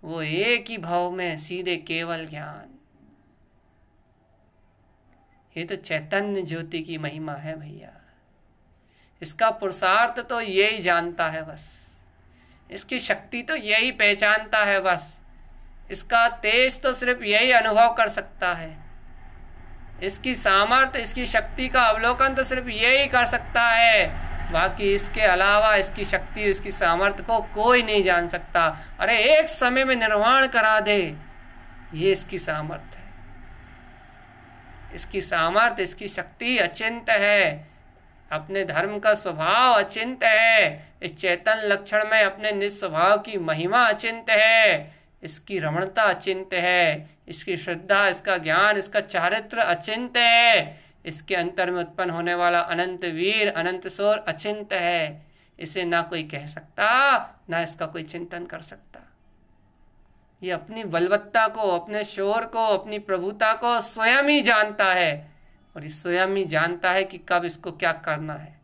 Speaker 1: वो एक ही भाव में सीधे केवल ज्ञान ये तो चैतन्य ज्योति की महिमा है भैया इसका पुरुषार्थ तो यही जानता है बस इसकी शक्ति तो यही पहचानता है बस इसका तेज तो सिर्फ यही अनुभव कर सकता है इसकी सामर्थ्य इसकी शक्ति का अवलोकन तो सिर्फ यही कर सकता है बाकी इसके अलावा इसकी शक्ति इसकी सामर्थ्य को कोई नहीं जान सकता अरे एक समय में निर्वाण करा दे ये इसकी सामर्थ्य इसकी सामर्थ्य इसकी शक्ति अचिंत है अपने धर्म का स्वभाव अचिंत है इस चेतन लक्षण में अपने निस्वभाव की महिमा अचिंत है इसकी रमणता अचिंत है इसकी श्रद्धा इसका ज्ञान इसका चारित्र अचिंत है इसके अंतर में उत्पन्न होने वाला अनंत वीर अनंत सोर अचिंत है इसे ना कोई कह सकता ना इसका कोई चिंतन कर सकता ये अपनी बलवत्ता को अपने शोर को अपनी प्रभुता को स्वयं ही जानता है और ये स्वयं ही जानता है कि कब इसको क्या करना है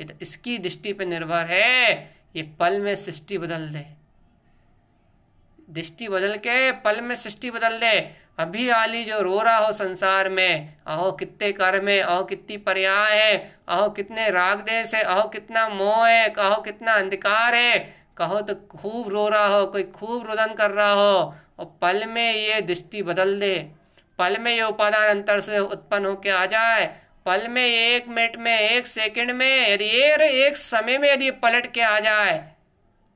Speaker 1: ये तो इसकी दृष्टि पर निर्भर है ये पल में सृष्टि बदल दे दृष्टि बदल के पल में सृष्टि बदल दे अभी आली जो रो रहा हो संसार में आहो कितने कर्म है आहो कितनी पर्याय है आहो कितने राग देश है आहो कितना मोह है आहो कितना अंधकार है कहो तो खूब रो रहा हो कोई खूब रोदन कर रहा हो और पल में ये दृष्टि बदल दे पल में ये उपादान अंतर से उत्पन्न होकर आ जाए पल में एक मिनट में एक सेकंड में यदि एक, एक समय में यदि पलट के आ जाए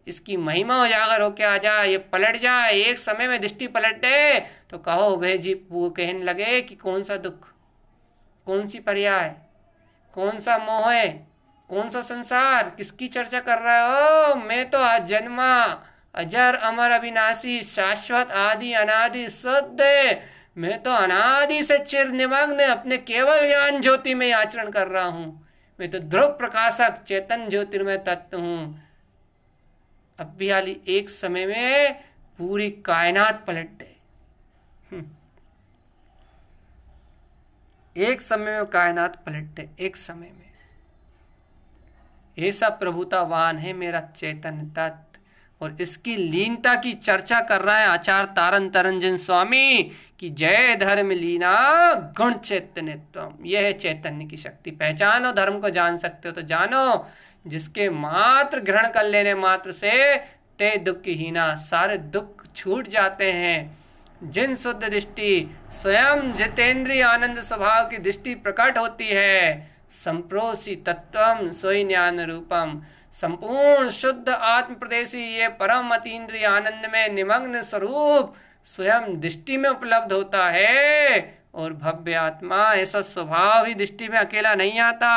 Speaker 1: इसकी महिमा उजागर होके आ जाए ये पलट जाए एक समय में दृष्टि पलट दे तो कहो वह जी वो कहने लगे कि कौन सा दुख कौन सी पर्याय कौन सा मोह है कौन सा संसार किसकी चर्चा कर रहा ओ मैं तो आज जन्मा अजर अमर अविनाशी शाश्वत आदि अनादि सत्य मैं तो अनादि से चिर निमग्न अपने केवल ज्ञान ज्योति में आचरण कर रहा हूं मैं तो ध्रुव प्रकाशक चेतन ज्योतिर्मय तत्व हूं भी हाली एक समय में पूरी कायनात पलट गए हम्म। एक समय में कायनात पलट गए एक समय में ऐसा प्रभुतावान है मेरा चैतन्य तत्व और इसकी लीनता की चर्चा कर रहा है आचार्य तारन तरंजन स्वामी कि जय धर्म लीना गण चैतन्यत्व यह है चैतन्य की शक्ति पहचानो धर्म को जान सकते हो तो जानो जिसके मात्र ग्रहण कर लेने मात्र से ते दुख की हीना सारे दुख छूट जाते हैं जिन शुद्ध दृष्टि स्वयं जितेंद्रीय आनंद स्वभाव की दृष्टि प्रकट होती है संप्रोसी तत्व सोई ज्ञान रूपम संपूर्ण शुद्ध आत्म प्रदेशी ये परम अतीन्द्रिय आनंद में निमग्न स्वरूप स्वयं दृष्टि में उपलब्ध होता है और भव्य आत्मा ऐसा स्वभाव ही दृष्टि में अकेला नहीं आता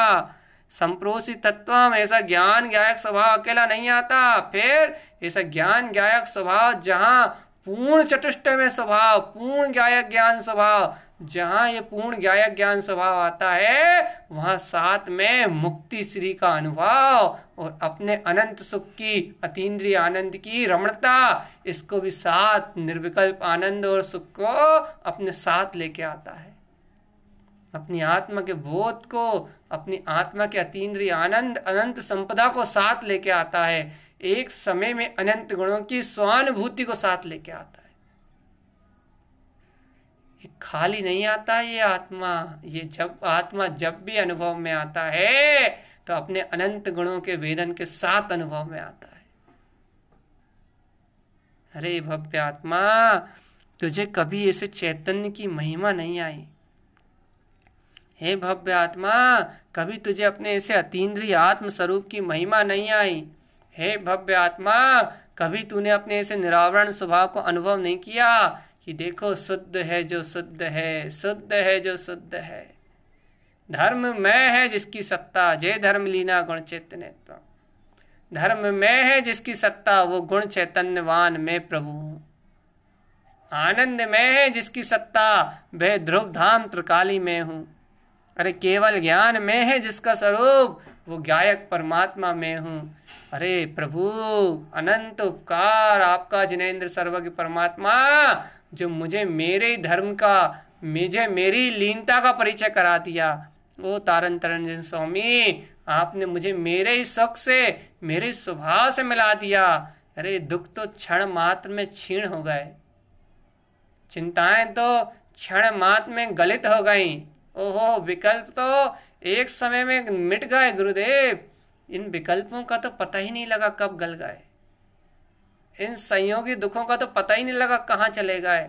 Speaker 1: संप्रोषी तत्व ऐसा ज्ञान गायक स्वभाव अकेला नहीं आता फिर ऐसा ज्ञान गायक स्वभाव जहाँ पूर्ण चतुष्टय में स्वभाव पूर्ण गायक ज्ञान स्वभाव जहाँ ये पूर्ण गायक ज्ञान स्वभाव आता है वहां साथ में मुक्ति श्री का अनुभव और अपने अनंत सुख की अतीन्द्रिय आनंद की रमणता इसको भी साथ निर्विकल्प आनंद और सुख को अपने साथ लेके आता है अपनी आत्मा के बोध को अपनी आत्मा के अतीन्द्रिय आनंद अनंत संपदा को साथ लेके आता है एक समय में अनंत गुणों की स्वानुभूति को साथ लेके आता है ये खाली नहीं आता ये आत्मा ये जब आत्मा जब भी अनुभव में आता है तो अपने अनंत गुणों के वेदन के साथ अनुभव में आता है अरे भव्य आत्मा तुझे कभी ऐसे चैतन्य की महिमा नहीं आई हे भव्य आत्मा कभी तुझे अपने ऐसे अतीन्द्रिय आत्म स्वरूप की महिमा नहीं आई हे भव्य आत्मा कभी तूने अपने ऐसे निरावरण स्वभाव को अनुभव नहीं किया कि देखो शुद्ध है जो शुद्ध है शुद्ध है जो शुद्ध है धर्म मैं है जिसकी सत्ता जय धर्म लीना गुण चैतन्यत्व धर्म मैं है जिसकी सत्ता वो गुण चैतन्यवान मैं प्रभु हूँ आनंद मैं है जिसकी सत्ता वह ध्रुव धाम त्रिकाली में हूँ अरे केवल ज्ञान में है जिसका स्वरूप वो गायक परमात्मा में हूँ अरे प्रभु अनंत उपकार आपका जिनेन्द्र सर्वज्ञ परमात्मा जो मुझे मेरे धर्म का मुझे मेरी लीनता का परिचय करा दिया ओ तारन तरंजन स्वामी आपने मुझे मेरे ही सुख से मेरे स्वभाव से मिला दिया अरे दुख तो क्षण मात्र में क्षीण हो गए चिंताएं तो क्षण मात्र में गलित हो गई ओहो विकल्प तो एक समय में मिट गए गुरुदेव इन विकल्पों का तो पता ही नहीं लगा कब गल गए इन संयोगी दुखों का तो पता ही नहीं लगा कहाँ चले गए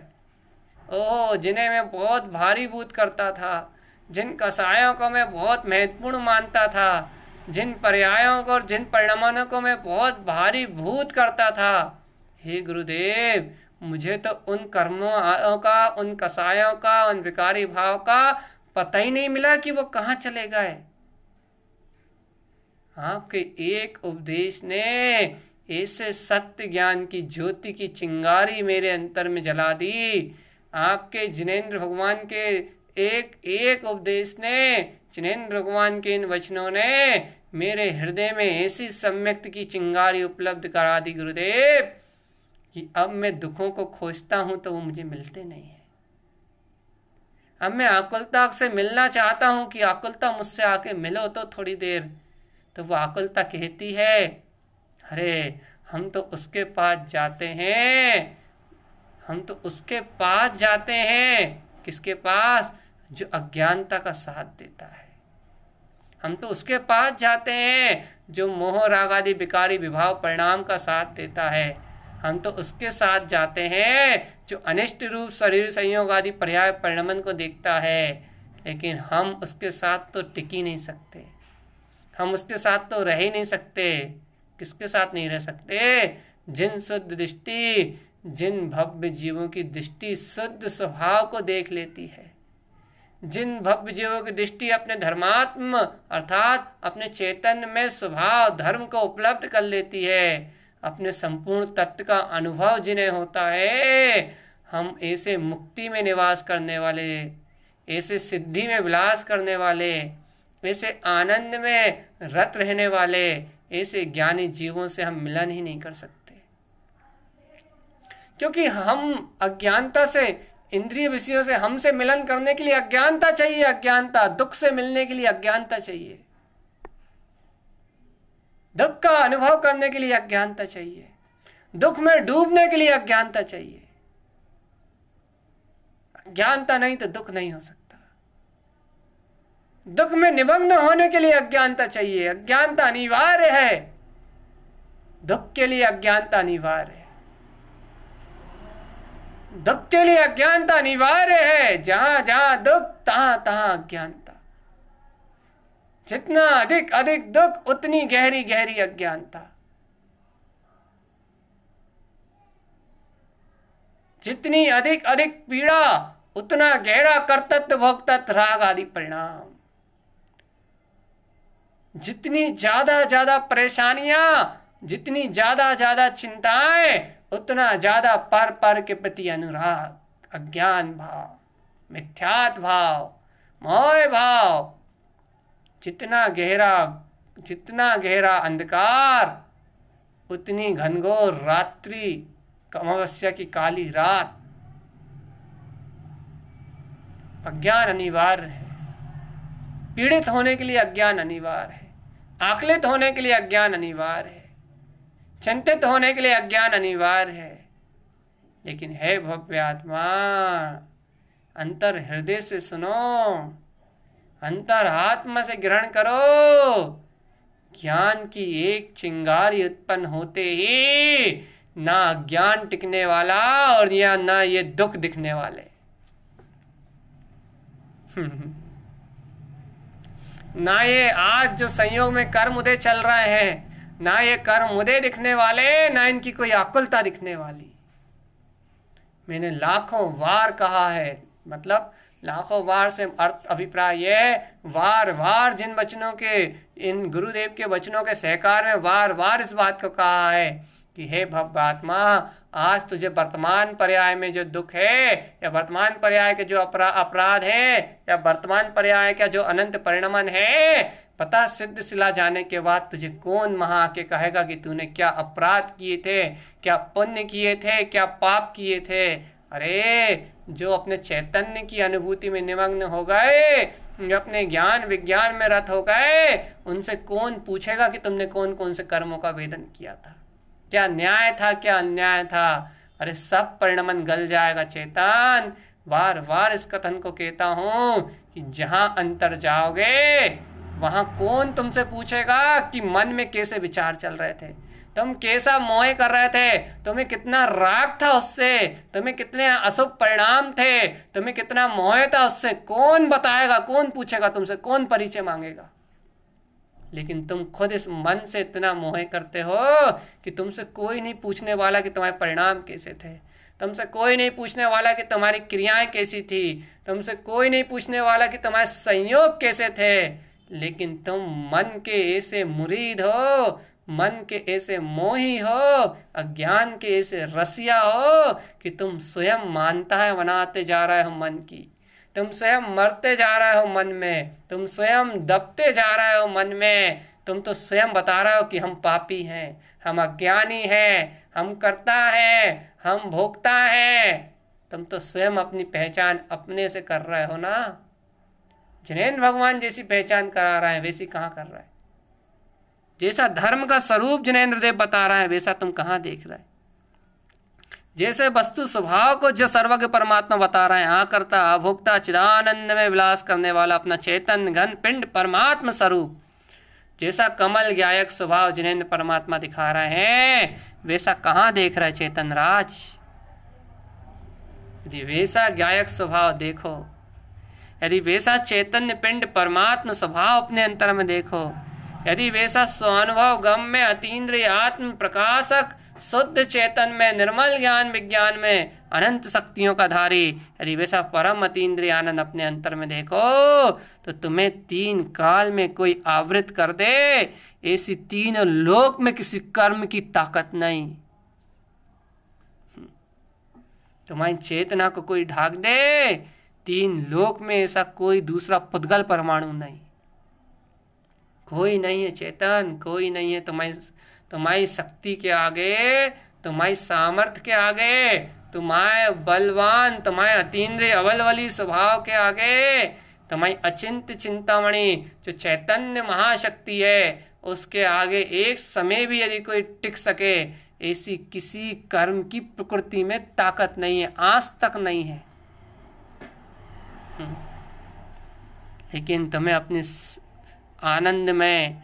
Speaker 1: ओह जिन्हें मैं बहुत भारी भूत करता था जिन कसायों को मैं बहुत महत्वपूर्ण मानता था जिन पर्यायों को और जिन परिणामों को मैं बहुत भारी भूत करता था हे गुरुदेव मुझे तो उन कर्मों का उन कसायों का उन विकारी भाव का पता ही नहीं मिला कि वो कहाँ चले गए आपके एक उपदेश ने ऐसे सत्य ज्ञान की ज्योति की चिंगारी मेरे अंतर में जला दी आपके जिनेन्द्र भगवान के एक एक उपदेश ने जिनेन्द्र भगवान के इन वचनों ने मेरे हृदय में ऐसी सम्यक्त की चिंगारी उपलब्ध करा दी गुरुदेव कि अब मैं दुखों को खोजता हूँ तो वो मुझे मिलते नहीं अब मैं आकुलता से मिलना चाहता हूँ कि आकुलता मुझसे आके मिलो तो थोड़ी देर तो वो आकुलता कहती है अरे हम तो उसके पास जाते हैं हम तो उसके पास जाते हैं किसके पास जो अज्ञानता का साथ देता है हम तो उसके पास जाते हैं जो मोह राग आदि विकारी विभाव परिणाम का साथ देता है हम तो उसके साथ जाते हैं जो अनिष्ट रूप शरीर संयोग आदि पर्याय परिणमन को देखता है लेकिन हम उसके साथ तो टिक ही नहीं सकते हम उसके साथ तो रह ही नहीं सकते किसके साथ नहीं रह सकते जिन शुद्ध दृष्टि जिन भव्य जीवों की दृष्टि शुद्ध स्वभाव को देख लेती है जिन भव्य जीवों की दृष्टि अपने धर्मात्म अर्थात अपने चेतन में स्वभाव धर्म को उपलब्ध कर लेती है अपने संपूर्ण तत्व का अनुभव जिन्हें होता है हम ऐसे मुक्ति में निवास करने वाले ऐसे सिद्धि में विलास करने वाले ऐसे आनंद में रत रहने वाले ऐसे ज्ञानी जीवों से हम मिलन ही नहीं कर सकते क्योंकि हम अज्ञानता से इंद्रिय विषयों से हमसे मिलन करने के लिए अज्ञानता चाहिए अज्ञानता दुख से मिलने के लिए अज्ञानता चाहिए दुख का अनुभव करने के लिए अज्ञानता चाहिए दुख में डूबने के लिए अज्ञानता चाहिए अज्ञानता नहीं तो दुख नहीं हो सकता दुख में निमग्न होने के लिए अज्ञानता चाहिए अज्ञानता अनिवार्य है दुख के लिए अज्ञानता अनिवार्य है दुख के लिए अज्ञानता अनिवार्य है जहां जहां दुख तहां तहां अज्ञानता जितना अधिक अधिक दुख उतनी गहरी गहरी अज्ञानता जितनी अधिक अधिक पीड़ा उतना गहरा कर्तत्व भोक्तत्व राग आदि परिणाम जितनी ज्यादा ज्यादा परेशानियां जितनी ज्यादा ज्यादा चिंताएं उतना ज्यादा पर पर के प्रति अनुराग अज्ञान भाव मिथ्यात भाव मोह भाव जितना गहरा जितना गहरा अंधकार उतनी घनघोर रात्रि अमावस्या की काली रात अज्ञान अनिवार्य है पीड़ित होने के लिए अज्ञान अनिवार्य है आकलित होने के लिए अज्ञान अनिवार्य है चिंतित होने के लिए अज्ञान अनिवार्य है लेकिन है भव्य आत्मा अंतर हृदय से सुनो अंतरात्मा से ग्रहण करो ज्ञान की एक चिंगारी उत्पन्न होते ही ना ज्ञान टिकने वाला और या ना ये दुख दिखने वाले ना ये आज जो संयोग में कर्म उदय चल रहे हैं ना ये कर्म उदय दिखने वाले ना इनकी कोई आकुलता दिखने वाली मैंने लाखों बार कहा है मतलब लाखों बार से अर्थ अभिप्राय है वार वार जिन वचनों के इन गुरुदेव के वचनों के सहकार में वार वार इस बात को कहा है कि हे भगवात्मा आज तुझे वर्तमान पर्याय में जो दुख है या वर्तमान पर्याय के जो अपरा अपराध है या वर्तमान पर्याय का जो अनंत परिणमन है पता सिद्ध सिला जाने के बाद तुझे कौन महा के कहेगा कि तूने क्या अपराध किए थे क्या पुण्य किए थे क्या पाप किए थे अरे जो अपने चैतन्य की अनुभूति में निमग्न हो गए जो अपने ज्ञान विज्ञान में रथ हो गए उनसे कौन पूछेगा कि तुमने कौन कौन से कर्मों का वेदन किया था क्या न्याय था क्या अन्याय था अरे सब परिणमन गल जाएगा चेतन बार बार इस कथन को कहता हूँ कि जहाँ अंतर जाओगे वहाँ कौन तुमसे पूछेगा कि मन में कैसे विचार चल रहे थे तुम कैसा मोह कर रहे थे तुम्हें कितना राग था उससे तुम्हें कितने अशुभ परिणाम थे तुम्हें कितना मोह था उससे कौन बताएगा कौन पूछेगा तुमसे कौन परिचय मांगेगा लेकिन तुम खुद इस मन से इतना मोह करते हो कि तुमसे कोई नहीं पूछने वाला कि तुम्हारे परिणाम कैसे थे तुमसे कोई नहीं पूछने वाला कि तुम्हारी क्रियाएं कैसी थी तुमसे कोई नहीं पूछने वाला कि तुम्हारे संयोग कैसे थे लेकिन तुम मन के ऐसे मुरीद हो मन के ऐसे मोही हो अज्ञान के ऐसे रसिया हो कि तुम स्वयं मानता है बनाते जा रहे हो मन की तुम स्वयं मरते जा रहे हो मन में तुम स्वयं दबते जा रहे हो मन में तुम तो स्वयं बता रहे हो कि हम पापी हैं हम अज्ञानी हैं हम करता है हम भोगता है तुम तो स्वयं अपनी पहचान अपने से कर रहे हो ना जनेन्द्र भगवान जैसी पहचान करा रहे हैं वैसी कहाँ कर रहे हैं जैसा धर्म का स्वरूप जिनेन्द्र देव बता रहा है वैसा तुम कहाँ देख रहे जैसे वस्तु स्वभाव को जो सर्वज्ञ परमात्मा बता रहा है आकर्ता करता चिदानंद में विलास करने वाला अपना चेतन घन पिंड परमात्मा स्वरूप जैसा कमल गायक स्वभाव जिनेन्द्र परमात्मा दिखा रहे हैं वैसा कहाँ देख रहे चेतन राज यदि वैसा गायक स्वभाव देखो यदि वैसा चैतन्य पिंड परमात्मा स्वभाव अपने अंतर में देखो यदि वैसा स्वानुभव गम में अतीन्द्रिय आत्म प्रकाशक शुद्ध चेतन में निर्मल ज्ञान विज्ञान में अनंत शक्तियों का धारी यदि वैसा परम अतीन्द्रिय आनंद अपने अंतर में देखो तो तुम्हें तीन काल में कोई आवृत कर दे ऐसी तीन लोक में किसी कर्म की ताकत नहीं तुम्हारी चेतना को कोई ढाक दे तीन लोक में ऐसा कोई दूसरा पुद्गल परमाणु नहीं कोई नहीं है चेतन कोई नहीं है तुम्हारी तुम्हारी शक्ति के आगे तुम्हारी सामर्थ्य के आगे तुम्हारे बलवान तुम्हारे अतीन्द्रिय अवल वाली स्वभाव के आगे तुम्हारी अचिंत चिंतामणि जो चैतन्य महाशक्ति है उसके आगे एक समय भी यदि कोई टिक सके ऐसी किसी कर्म की प्रकृति में ताकत नहीं है आज तक नहीं है हम्म। लेकिन तुम्हें अपने आनंद में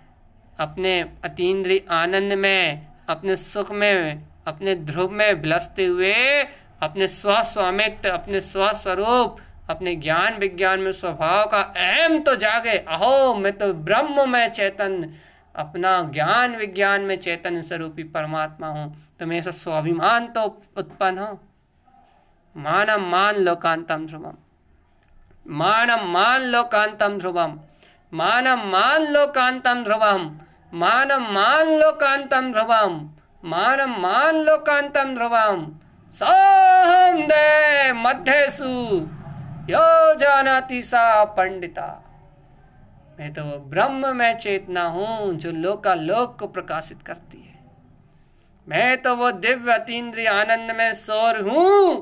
Speaker 1: अपने अतीन्द्रिय आनंद में अपने सुख में अपने ध्रुव में बिलसते हुए अपने स्वस्वामित्व अपने स्वस्वरूप अपने ज्ञान विज्ञान में स्वभाव का अहम तो जागे अहो मैं तो ब्रह्म में चेतन अपना ज्ञान विज्ञान में चेतन स्वरूपी परमात्मा हूँ तो मेरे ऐसा स्वाभिमान तो उत्पन्न हो मानम मान लोकांतम ध्रुवम मानम मान लोकांतम ध्रुवम मान मान लोकांतम ध्रुवम मानम मान लोकांतम ध्रुवम मानम मान लोकांतम ध्रुवम सोहम दे मध्यसु यो जानाति सा पंडिता मैं तो ब्रह्म में चेतना हूं जो लोकालोक को प्रकाशित करती है मैं तो वो दिव्य अतीन्द्रिय आनंद में सोर हूं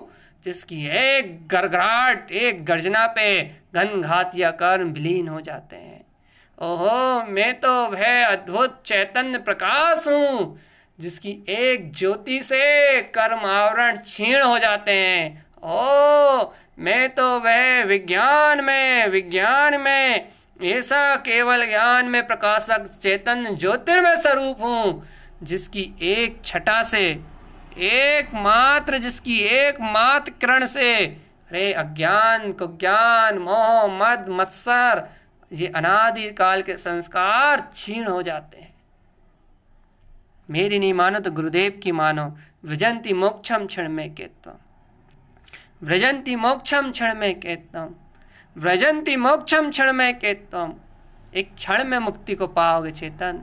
Speaker 1: जिसकी एक गड़गड़ाहट एक गर्जना पे घन घातिया कर्म विलीन हो जाते हैं ओहो मैं तो वह अद्भुत चैतन्य प्रकाश हूँ जिसकी एक ज्योति से कर्म आवरण छीण हो जाते हैं ओ मैं तो वह विज्ञान में विज्ञान में ऐसा केवल ज्ञान में प्रकाशक चेतन ज्योतिर्मय स्वरूप हूँ जिसकी एक छटा से एक मात्र जिसकी एक मात्र किरण से अरे अज्ञान को ज्ञान मोह मद मत्सर ये काल के संस्कार क्षीण हो जाते हैं मेरी नहीं मानो तो गुरुदेव की मानो व्रजंती मोक्षम क्षण में कहता व्रजंती मोक्षम क्षण में कहता व्रजंती मोक्षम क्षण में कहता एक क्षण में मुक्ति को पाओगे चेतन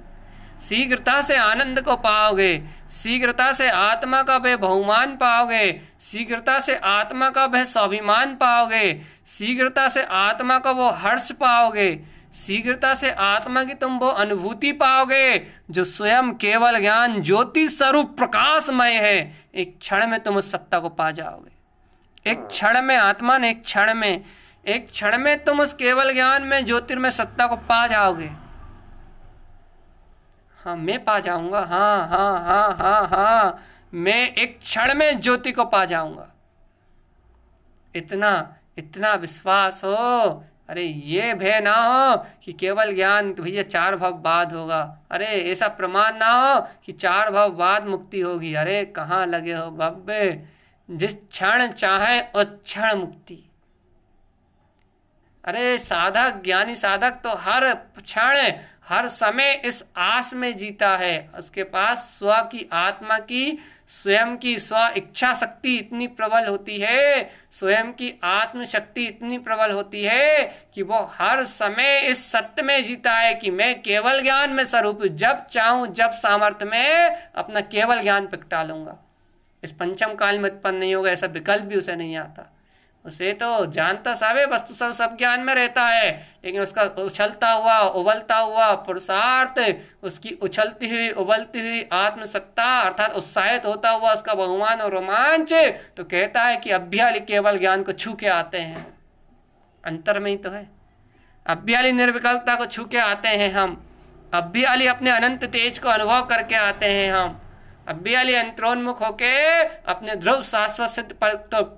Speaker 1: शीघ्रता से आनंद को पाओगे शीघ्रता से आत्मा का वह बहुमान पाओगे शीघ्रता से आत्मा का भय स्वाभिमान पाओगे शीघ्रता से आत्मा का वो हर्ष पाओगे शीघ्रता से आत्मा की तुम वो अनुभूति पाओगे जो स्वयं केवल ज्ञान ज्योति स्वरूप प्रकाशमय है एक क्षण में तुम उस सत्ता को पा जाओगे एक क्षण में आत्मा ने एक क्षण में एक क्षण में तुम उस केवल ज्ञान में ज्योतिर्मय सत्ता को पा जाओगे हाँ मैं पा जाऊंगा हाँ हाँ हाँ हाँ हाँ मैं एक क्षण में ज्योति को पा जाऊंगा इतना इतना विश्वास हो अरे ये भय ना हो कि केवल ज्ञान तो भैया चार भाव बाद होगा अरे ऐसा प्रमाण ना हो कि चार भाव बाद मुक्ति होगी अरे कहाँ लगे हो भव्य जिस क्षण चाहे उस क्षण मुक्ति अरे साधक ज्ञानी साधक तो हर क्षण हर समय इस आस में जीता है उसके पास स्व की आत्मा की स्वयं की स्व इच्छा शक्ति इतनी प्रबल होती है स्वयं की आत्म शक्ति इतनी प्रबल होती है कि वो हर समय इस सत्य में जीता है कि मैं केवल ज्ञान में स्वरूप जब चाहूं जब सामर्थ्य में अपना केवल ज्ञान प्रगटा लूंगा इस पंचम काल में उत्पन्न नहीं होगा ऐसा विकल्प भी उसे नहीं आता उसे तो जानता सावे वस्तु सर्व सब ज्ञान में रहता है लेकिन उसका उछलता हुआ उबलता हुआ पुरुषार्थ उसकी उछलती हुई उबलती हुई आत्मसत्ता अर्थात उत्साहित होता हुआ उसका बहुमान और रोमांच तो कहता है कि अभ्याली केवल ज्ञान को छू के आते हैं अंतर में ही तो है अभ्याली निर्विकल्पता को छू के आते हैं हम अभ्याली अपने अनंत तेज को अनुभव करके आते हैं हम अम्बिया अंतरोन्मुख होके अपने ध्रुव शाश्वत सिद्ध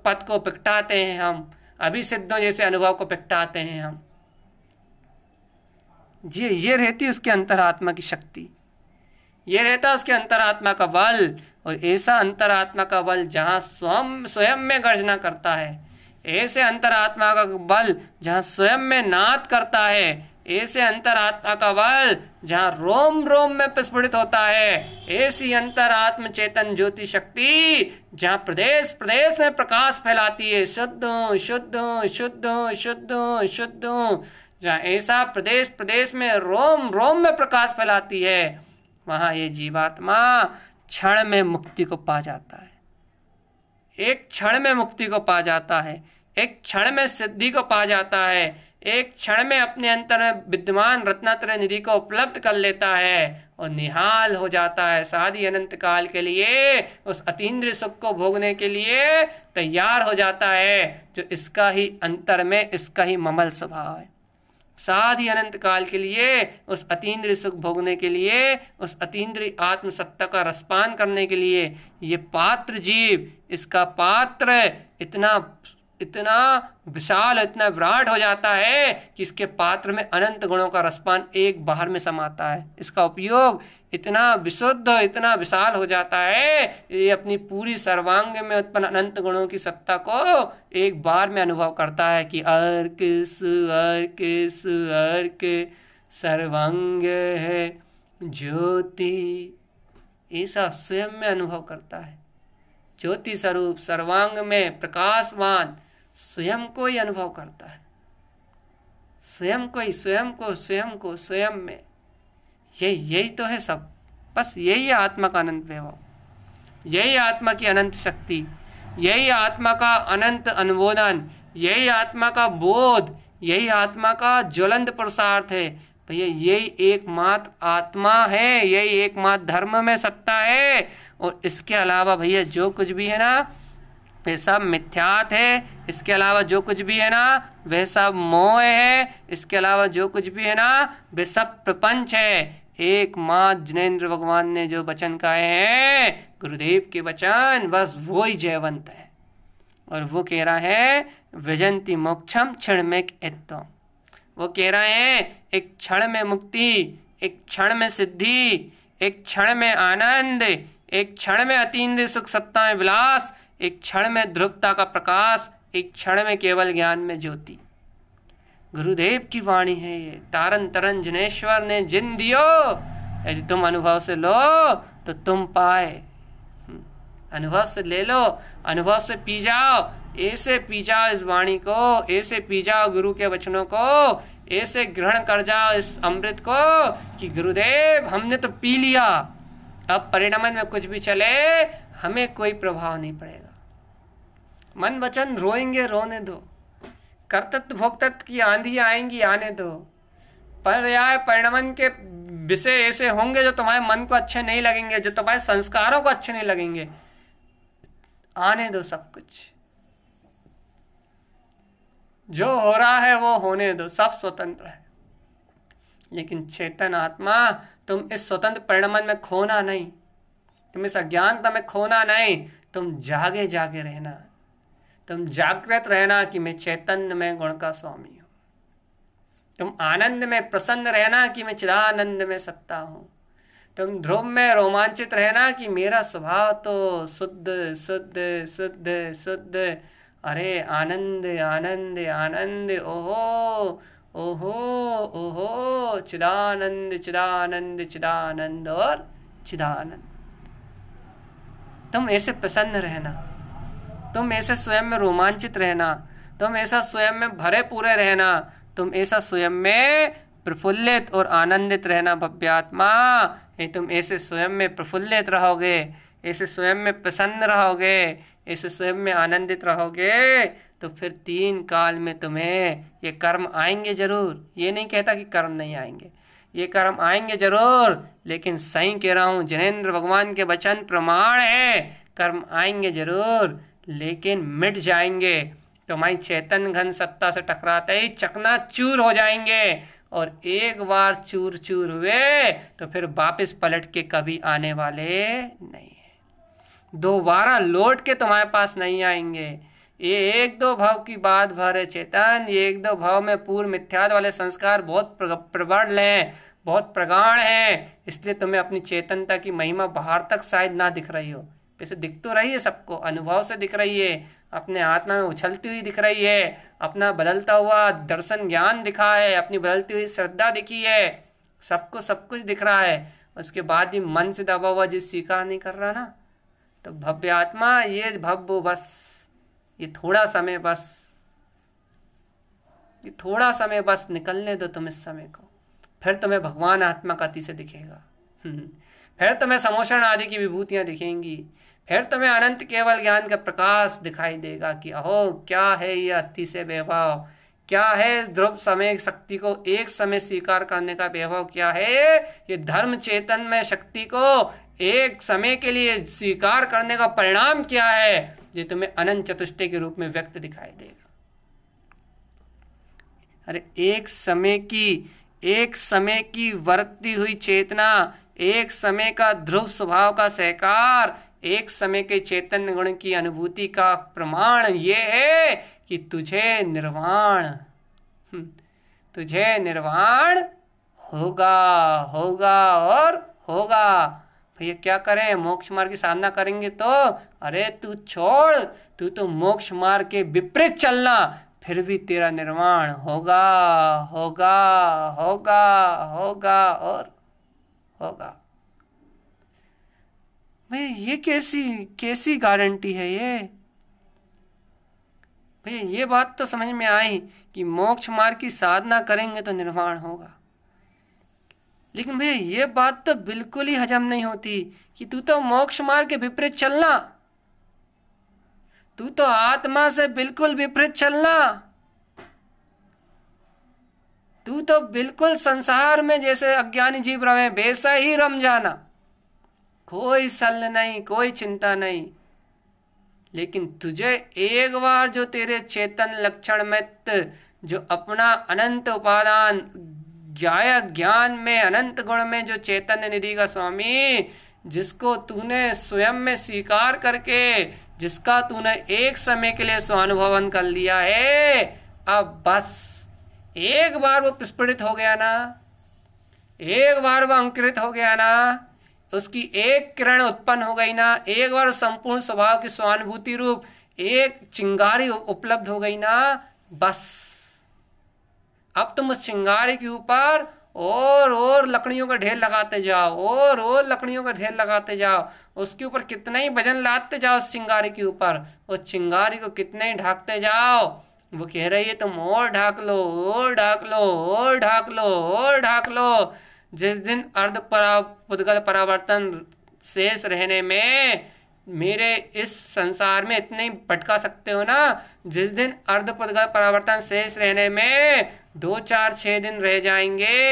Speaker 1: पद को पिकटाते हैं हम अभी सिद्धों जैसे अनुभव को पिकटाते हैं हम जी ये रहती उसके अंतरात्मा की शक्ति ये रहता उसके अंतरात्मा का बल और ऐसा अंतरात्मा का बल जहाँ स्वयं स्वयं में गर्जना करता है ऐसे अंतरात्मा का बल जहाँ स्वयं में नाद करता है ऐसे अंतरात्मा का बल जहाँ रोम रोम में प्रस्फुटित होता है ऐसी अंतरात्म चेतन ज्योति शक्ति जहाँ प्रदेश प्रदेश में प्रकाश फैलाती है शुद्ध शुद्ध शुद्ध शुद्ध शुद्ध जहाँ ऐसा प्रदेश प्रदेश में रोम रोम में प्रकाश फैलाती है वहां ये जीवात्मा क्षण में मुक्ति को पा जाता है एक क्षण में मुक्ति को पा जाता है एक क्षण में सिद्धि को पा जाता है एक क्षण में अपने अंतर में विद्यमान रत्नात्र निधि को उपलब्ध कर लेता है और निहाल हो जाता है साधि अनंत काल के लिए उस अतीन्द्र सुख को भोगने के लिए तैयार हो जाता है जो इसका ही अंतर में इसका ही ममल स्वभाव है साधी अनंत काल के लिए उस अतीन्द्रिय सुख भोगने के लिए उस अतीन्द्रिय आत्मसत्ता का रसपान करने के लिए ये पात्र जीव इसका पात्र इतना इतना विशाल इतना विराट हो जाता है कि इसके पात्र में अनंत गुणों का रसपान एक बाहर में समाता है इसका उपयोग इतना विशुद्ध इतना विशाल हो जाता है ये अपनी पूरी सर्वांग में उत्पन्न अनंत गुणों की सत्ता को एक बार में अनुभव करता है कि अर्क अर के सर्वांग है ज्योति ऐसा स्वयं में अनुभव करता है ज्योति स्वरूप सर्वांग में प्रकाशवान स्वयं को ही अनुभव करता है स्वयं को ही स्वयं को स्वयं को स्वयं में यही यही तो है सब बस यही है आत्मा का अनंत वैभव यही आत्मा की अनंत शक्ति यही आत्मा का अनंत अनुमोदन यही आत्मा का बोध यही आत्मा का ज्वलंत पुरुषार्थ है भैया यही एकमात्र आत्मा है यही एकमात्र धर्म में सत्ता है और इसके अलावा भैया जो कुछ भी है ना वे सब मिथ्यात है इसके अलावा जो कुछ भी है ना वह सब मोह है इसके अलावा जो कुछ भी है ना वह सब प्रपंच है एक माँ जिनेन्द्र भगवान ने जो वचन कहे हैं गुरुदेव के वचन बस वो ही जयवंत है और वो कह रहा है विजंती मोक्षम क्षण में इतो वो कह रहा है एक क्षण में मुक्ति एक क्षण में सिद्धि एक क्षण में आनंद एक क्षण में अतीन्द्र सुख सत्ता में विलास एक क्षण में ध्रुवता का प्रकाश एक क्षण में केवल ज्ञान में ज्योति गुरुदेव की वाणी है ये तारन तरन जिनेश्वर ने जिन दियो यदि तुम अनुभव से लो तो तुम पाए हम्म। अनुभव से ले लो अनुभव से पी जाओ ऐसे पी जाओ इस वाणी को ऐसे पी जाओ गुरु के वचनों को ऐसे ग्रहण कर जाओ इस अमृत को कि गुरुदेव हमने तो पी लिया अब परिणाम में कुछ भी चले हमें कोई प्रभाव नहीं पड़ेगा मन वचन रोएंगे रोने दो कर्तत्व भोक्तत्व की आंधी आएंगी आने दो पर्याय परिणमन के विषय ऐसे होंगे जो तुम्हारे मन को अच्छे नहीं लगेंगे जो तुम्हारे संस्कारों को अच्छे नहीं लगेंगे आने दो सब कुछ जो हो रहा है वो होने दो सब स्वतंत्र है लेकिन चेतन आत्मा तुम इस स्वतंत्र परिणमन में खोना नहीं तुम इस अज्ञानता में खोना नहीं तुम जागे जागे रहना तुम जागृत रहना कि मैं चैतन्य में गुण का स्वामी हूं तुम आनंद में प्रसन्न रहना कि मैं चिदानंद में सत्ता हूं तुम ध्रुव में रोमांचित रहना कि मेरा स्वभाव तो शुद्ध शुद्ध शुद्ध शुद्ध अरे आनंद आनंद आनंद ओहो ओहो ओहो चिदानंद चिदानंद चिदानंद और चिदानंद तुम ऐसे प्रसन्न रहना तुम ऐसे स्वयं में रोमांचित रहना तुम ऐसा स्वयं में भरे पूरे रहना तुम ऐसा स्वयं में प्रफुल्लित और आनंदित रहना भव्यात्मा ये तुम ऐसे स्वयं में प्रफुल्लित रहोगे ऐसे स्वयं में प्रसन्न रहोगे ऐसे स्वयं में आनंदित रहोगे तो फिर तीन काल में तुम्हें ये कर्म आएंगे जरूर ये नहीं कहता कि कर्म नहीं आएंगे ये कर्म आएंगे जरूर लेकिन सही कह रहा हूँ जनेन्द्र भगवान के वचन प्रमाण है कर्म आएंगे जरूर लेकिन मिट जाएंगे तो माई चेतन घन सत्ता से टकराते ही चकना चूर हो जाएंगे और एक बार चूर चूर हुए तो फिर वापस पलट के कभी आने वाले नहीं है दोबारा लौट के तुम्हारे पास नहीं आएंगे ये एक दो भाव की बात भर है चेतन ये एक दो भाव में पूर्व मिथ्याद वाले संस्कार बहुत प्रबल हैं बहुत प्रगाढ़ हैं इसलिए तुम्हें अपनी चेतनता की महिमा बाहर तक शायद ना दिख रही हो वैसे दिख तो रही है सबको अनुभव से दिख रही है अपने आत्मा में उछलती हुई दिख रही है अपना बदलता हुआ दर्शन ज्ञान दिखा है अपनी बदलती हुई श्रद्धा दिखी है सबको सब कुछ दिख रहा है उसके बाद भी मन से दबा हुआ जीव स्वीकार नहीं कर रहा ना तो भव्य आत्मा ये भव्य बस ये थोड़ा समय बस ये थोड़ा समय बस निकलने दो तुम इस समय को फिर तुम्हें भगवान आत्मा का अति से दिखेगा फिर तुम्हें समोषण आदि की विभूतियाँ दिखेंगी फिर तुम्हें अनंत केवल ज्ञान का प्रकाश दिखाई देगा कि अहो क्या है ये अति से वैभव क्या है ध्रुव समय शक्ति को एक समय स्वीकार करने का वैभव क्या है ये धर्म चेतन में शक्ति को एक समय के लिए स्वीकार करने का परिणाम क्या है ये तुम्हें अनंत चतुष्टय के रूप में व्यक्त दिखाई देगा अरे एक समय की एक समय की वर्ती हुई चेतना एक समय का ध्रुव स्वभाव का सहकार एक समय के चेतन गुण की अनुभूति का प्रमाण ये है कि तुझे निर्वाण हम्म, तुझे निर्वाण होगा होगा और होगा भैया क्या करें मोक्ष मार्ग की साधना करेंगे तो अरे तू छोड़ तू तो मोक्ष मार्ग के विपरीत चलना फिर भी तेरा निर्वाण होगा होगा होगा होगा और होगा भैया ये कैसी कैसी गारंटी है ये भैया ये बात तो समझ में आई कि मोक्ष मार्ग की साधना करेंगे तो निर्वाण होगा लेकिन भैया ये बात तो बिल्कुल ही हजम नहीं होती कि तू तो मोक्ष मार्ग के विपरीत चलना तू तो आत्मा से बिल्कुल विपरीत चलना तू तो बिल्कुल संसार में जैसे अज्ञानी जीव रहे वैसा ही रम जाना कोई सल नहीं कोई चिंता नहीं लेकिन तुझे एक बार जो तेरे चेतन लक्षण मित्र जो अपना अनंत उपादान जाया ज्ञान में अनंत गुण में जो चैतन्य निधि का स्वामी जिसको तूने स्वयं में स्वीकार करके जिसका तूने एक समय के लिए स्वानुभवन कर लिया है अब बस एक बार वो प्रस्फुटित हो गया ना एक बार वो अंकुरित हो गया ना उसकी एक किरण उत्पन्न हो गई ना एक बार संपूर्ण स्वभाव की स्वानुभूति रूप एक चिंगारी उपलब्ध हो गई ना बस अब तुम उस चिंगारी के ऊपर और और लकड़ियों का ढेर लगाते जाओ और और लकड़ियों का ढेर लगाते जाओ उसके ऊपर कितना ही वजन लादते जाओ उस चिंगारी के ऊपर उस चिंगारी को कितना ही ढाकते जाओ वो कह रही है तुम और ढाक लो और ढाक लो और ढाक लो और ढाक लो जिस दिन अर्ध परापुद्गल परावर्तन शेष रहने में मेरे इस संसार में इतने भटका सकते हो ना जिस दिन अर्ध पुद्गल परावर्तन शेष रहने में दो चार छः दिन रह जाएंगे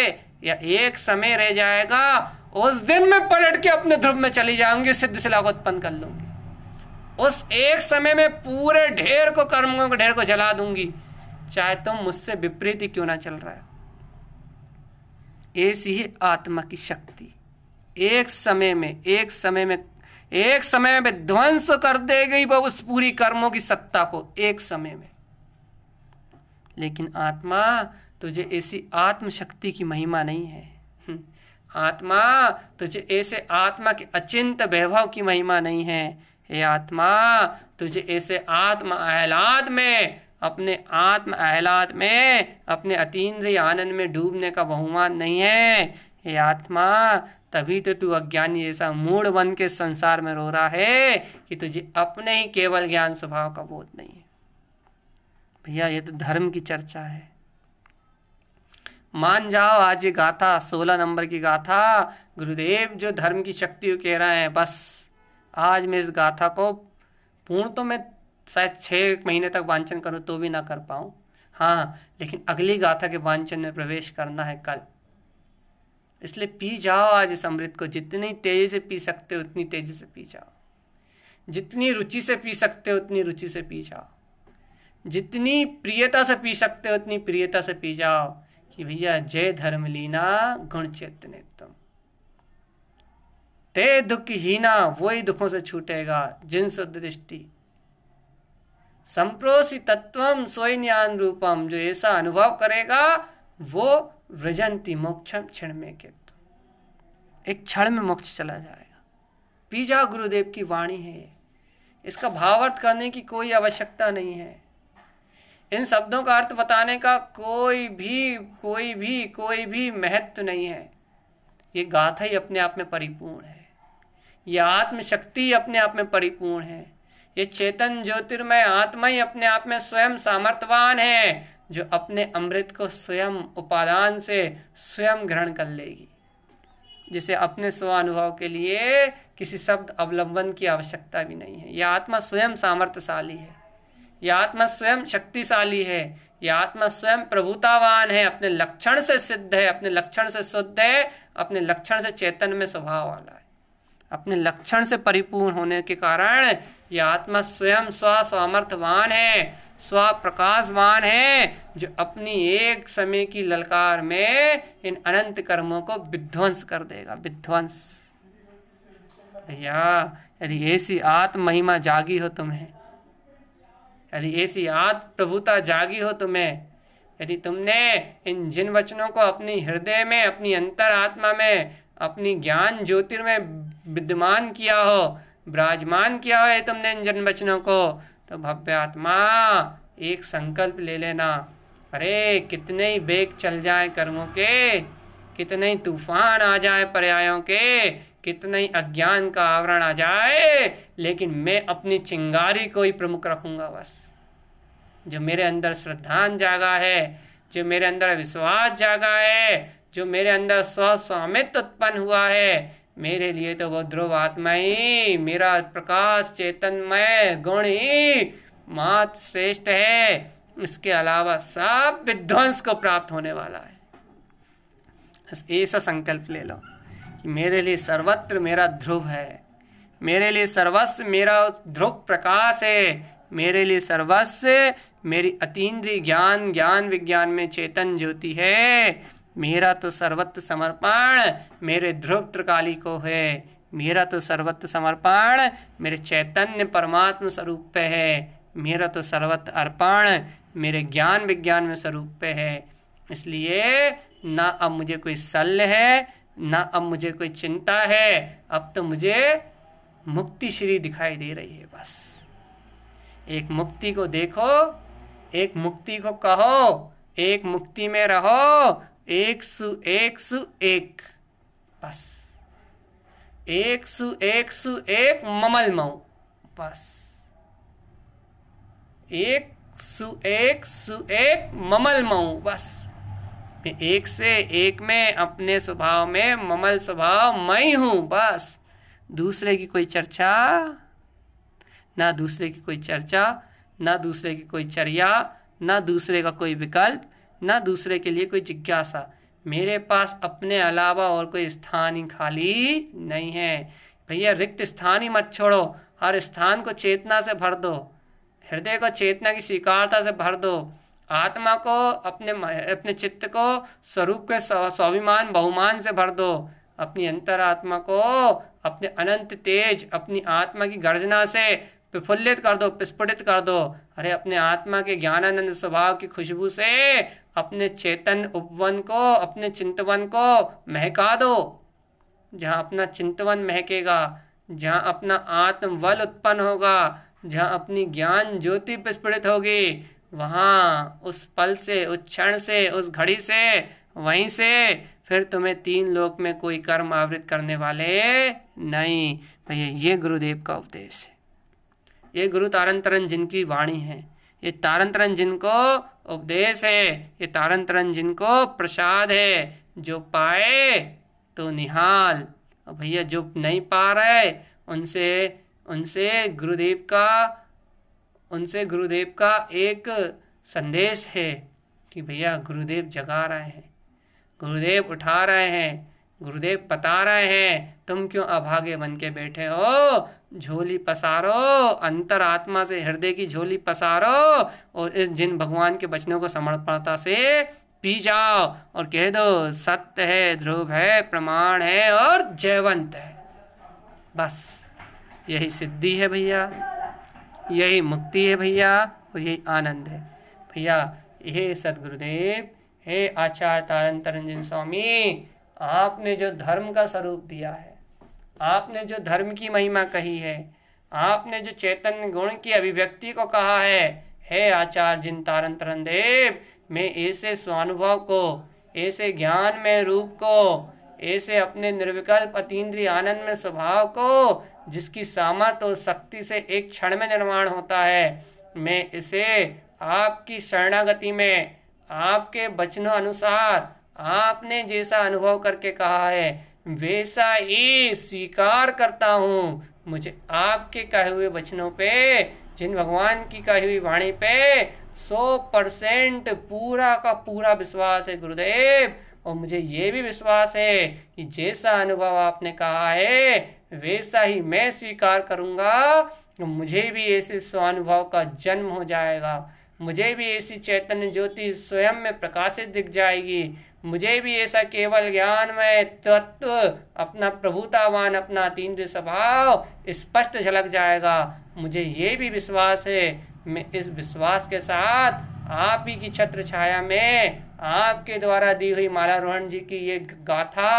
Speaker 1: या एक समय रह जाएगा उस दिन में पलट के अपने ध्रुव में चली जाऊंगी सिद्ध शिला को उत्पन्न कर लूंगी उस एक समय में पूरे ढेर को कर्मों के ढेर को जला दूंगी चाहे तुम तो मुझसे विपरीत ही क्यों ना चल रहा है ऐसी ही आत्मा की शक्ति एक समय में एक समय में एक समय में विध्वंस कर देगी वह उस पूरी कर्मों की सत्ता को एक समय में लेकिन आत्मा तुझे ऐसी आत्मशक्ति की महिमा नहीं है हम्म। आत्मा तुझे ऐसे आत्मा के अचिंत वैभव की महिमा नहीं है हे आत्मा तुझे ऐसे आत्मा आहलाद में अपने आत्म आहलाद में अपने अतीन्द्रिय आनंद में डूबने का बहुमान नहीं है हे आत्मा तभी तो तू अज्ञानी जैसा मूड बन के संसार में रो रहा है कि तुझे अपने ही केवल ज्ञान स्वभाव का बोध नहीं है भैया ये तो धर्म की चर्चा है मान जाओ आज ये गाथा सोलह नंबर की गाथा गुरुदेव जो धर्म की शक्ति कह रहे हैं बस आज मैं इस गाथा को पूर्ण तो मैं शायद छः महीने तक वांचन करूँ तो भी ना कर पाऊँ हाँ, हाँ लेकिन अगली गाथा के वांचन में प्रवेश करना है कल इसलिए पी जाओ आज इस अमृत को जितनी तेज़ी से पी सकते हो उतनी तेज़ी से पी जाओ जितनी रुचि से पी सकते हो उतनी रुचि से पी जाओ जितनी प्रियता से पी सकते हो उतनी प्रियता से पी जाओ कि भैया जय धर्म लीना गुण चेतने तुम ते दुख हीना वो ही दुखों से छूटेगा जिन शुद्ध दृष्टि संप्रोसी तत्वम स्वयं रूपम जो ऐसा अनुभव करेगा वो व्रजंती मोक्ष क्षण में के एक क्षण में मोक्ष चला जाएगा पीजा गुरुदेव की वाणी है इसका भावार्थ करने की कोई आवश्यकता नहीं है इन शब्दों का अर्थ बताने का कोई भी कोई भी कोई भी महत्व नहीं है ये गाथा ही अपने आप में परिपूर्ण है यह आत्मशक्ति अपने आप में परिपूर्ण है ये चेतन ज्योतिर्मय आत्मा ही अपने आप में स्वयं सामर्थ्यवान है जो अपने अमृत को स्वयं उपादान से स्वयं ग्रहण कर लेगी जिसे अपने स्व अनुभव के लिए किसी शब्द अवलंबन की आवश्यकता भी नहीं है यह आत्मा स्वयं सामर्थ्यशाली है यह आत्मा स्वयं शक्तिशाली है यह आत्मा स्वयं प्रभुतावान है अपने लक्षण से सिद्ध है अपने लक्षण से शुद्ध है अपने लक्षण से चेतन में स्वभाव वाला है अपने लक्षण से परिपूर्ण होने के कारण यह आत्मा स्वयं स्व सामर्थ्यवान है स्व प्रकाशवान है जो अपनी एक समय की ललकार में इन अनंत कर्मों को विध्वंस कर देगा विध्वंस भैया यदि ऐसी आत्म महिमा जागी हो तुम्हें यदि ऐसी आत्म प्रभुता जागी हो तुम्हें यदि तुमने इन जिन वचनों को अपनी हृदय में अपनी अंतर आत्मा में अपनी ज्ञान ज्योतिर्मय विद्यमान किया हो विराजमान किया है तुमने इन जन वचनों को तो भव्य आत्मा एक संकल्प ले लेना अरे कितने ही बेग चल जाए कर्मों के कितने ही तूफान आ जाए पर्यायों के कितने ही अज्ञान का आवरण आ जाए लेकिन मैं अपनी चिंगारी को ही प्रमुख रखूंगा बस जो मेरे अंदर श्रद्धान जागा है जो मेरे अंदर विश्वास जागा है जो मेरे अंदर स्वस्वामित्व उत्पन्न हुआ है मेरे लिए तो वो ध्रुव आत्मा ही मेरा प्रकाश चेतनमय गुण ही मात श्रेष्ठ है इसके अलावा सब विध्वंस को प्राप्त होने वाला है ऐसा संकल्प ले लो कि मेरे लिए सर्वत्र मेरा ध्रुव है मेरे लिए सर्वस्व मेरा ध्रुव प्रकाश है मेरे लिए सर्वस्व मेरी अतीन्द्रिय ज्ञान ज्ञान विज्ञान में चेतन ज्योति है मेरा तो सर्वत्र समर्पण मेरे ध्रुव त्रिकाली को है मेरा तो सर्वत्र समर्पण मेरे चैतन्य परमात्म स्वरूप पे है मेरा तो सर्वत्र अर्पण मेरे ज्ञान विज्ञान में स्वरूप पे है इसलिए ना अब मुझे कोई शल्य है ना अब मुझे कोई चिंता है अब तो मुझे मुक्ति श्री दिखाई दे रही है बस एक मुक्ति को देखो एक मुक्ति को कहो एक मुक्ति में रहो एक सु एक सु एक बस एक सु एक सु एक ममल मऊ बस एक सु एक सु एक ममल मऊ बस एक से एक में अपने स्वभाव में ममल स्वभाव मई हूं बस दूसरे की कोई चर्चा ना दूसरे की कोई चर्चा ना दूसरे की कोई चर्या ना दूसरे का कोई विकल्प ना दूसरे के लिए कोई जिज्ञासा मेरे पास अपने अलावा और कोई स्थान ही खाली नहीं है भैया रिक्त स्थान ही मत छोड़ो हर स्थान को चेतना से भर दो हृदय को चेतना की स्वीकारता से भर दो आत्मा को अपने अपने चित्त को स्वरूप के स्वाभिमान बहुमान से भर दो अपनी अंतरात्मा को अपने अनंत तेज अपनी आत्मा की गर्जना से प्रफुल्लित कर दो प्रस्फुटित कर दो अरे अपने आत्मा के ज्ञानानंद स्वभाव की खुशबू से अपने चेतन उपवन को अपने चिंतवन को महका दो जहाँ अपना चिंतवन महकेगा जहाँ अपना आत्मबल उत्पन्न होगा जहाँ अपनी ज्ञान ज्योति प्रस्फुटित होगी वहाँ उस पल से उस क्षण से उस घड़ी से वहीं से फिर तुम्हें तीन लोक में कोई कर्म आवृत करने वाले नहीं भैया ये गुरुदेव का उपदेश है ये गुरु तारंतरण तरन जिनकी वाणी है ये तारंतरण तरन जिनको उपदेश है ये तारंतरण तरन जिनको प्रसाद है जो पाए तो निहाल और भैया जो नहीं पा रहे उनसे उनसे गुरुदेव का उनसे गुरुदेव का एक संदेश है कि भैया गुरुदेव जगा रहे हैं गुरुदेव उठा रहे हैं गुरुदेव बता रहे हैं तुम क्यों अभागे बन के बैठे हो झोली पसारो अंतर आत्मा से हृदय की झोली पसारो और इस जिन भगवान के बचनों को समर्पणता से पी जाओ और कह दो सत्य है ध्रुव है प्रमाण है और जयवंत है बस यही सिद्धि है भैया यही मुक्ति है भैया और यही आनंद है भैया हे सदगुरुदेव हे आचार्य तारण तरंजन स्वामी आपने जो धर्म का स्वरूप दिया है आपने जो धर्म की महिमा कही है आपने जो चैतन्य गुण की अभिव्यक्ति को कहा है हे आचार्य जिन तारण तरण देव मैं ऐसे स्वानुभव को ऐसे ज्ञान में रूप को ऐसे अपने निर्विकल्प अतीन्द्रिय आनंद में स्वभाव को जिसकी सामर्थ्य और शक्ति से एक क्षण में निर्माण होता है मैं इसे आपकी शरणागति में आपके वचनों अनुसार आपने जैसा अनुभव करके कहा है वैसा ही स्वीकार करता हूँ मुझे आपके कहे हुए वचनों पे जिन भगवान की कही हुई वाणी पे सौ परसेंट पूरा का पूरा विश्वास है गुरुदेव और मुझे ये भी विश्वास है कि जैसा अनुभव आपने कहा है वैसा ही मैं स्वीकार करूँगा तो मुझे भी ऐसे स्वानुभव का जन्म हो जाएगा मुझे भी ऐसी चैतन्य ज्योति स्वयं में प्रकाशित दिख जाएगी मुझे भी ऐसा केवल ज्ञान में तत्व अपना प्रभुतावान अपना तीन स्वभाव स्पष्ट झलक जाएगा मुझे ये भी विश्वास है मैं इस विश्वास के साथ आप ही की छत्र छाया में आपके द्वारा दी हुई माला रोहन जी की ये गाथा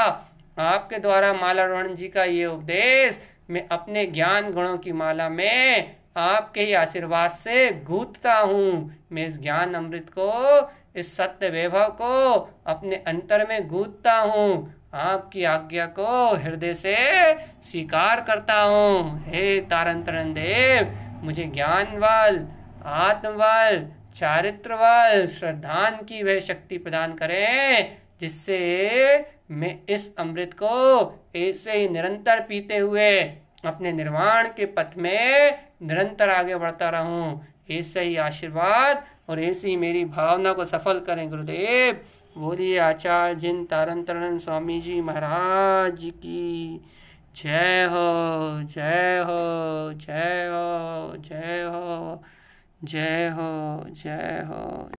Speaker 1: आपके द्वारा माला रोहन जी का ये उपदेश मैं अपने ज्ञान गुणों की माला में आपके ही आशीर्वाद से गूंथता हूँ मैं इस ज्ञान अमृत को इस सत्य वैभव को अपने अंतर में गूंथता हूँ आपकी आज्ञा को हृदय से स्वीकार करता हूँ हे तारंतरण देव मुझे ज्ञान बल आत्मबल चारित्र बल श्रद्धान की वह शक्ति प्रदान करें जिससे मैं इस अमृत को ऐसे ही निरंतर पीते हुए अपने निर्वाण के पथ में निरंतर आगे बढ़ता रहूं ऐसे ही आशीर्वाद और ऐसी मेरी भावना को सफल करें गुरुदेव बोलिए आचार्य जिन तारण तरण स्वामी जी महाराज की जय हो जय हो जय हो जय हो जय हो जय हो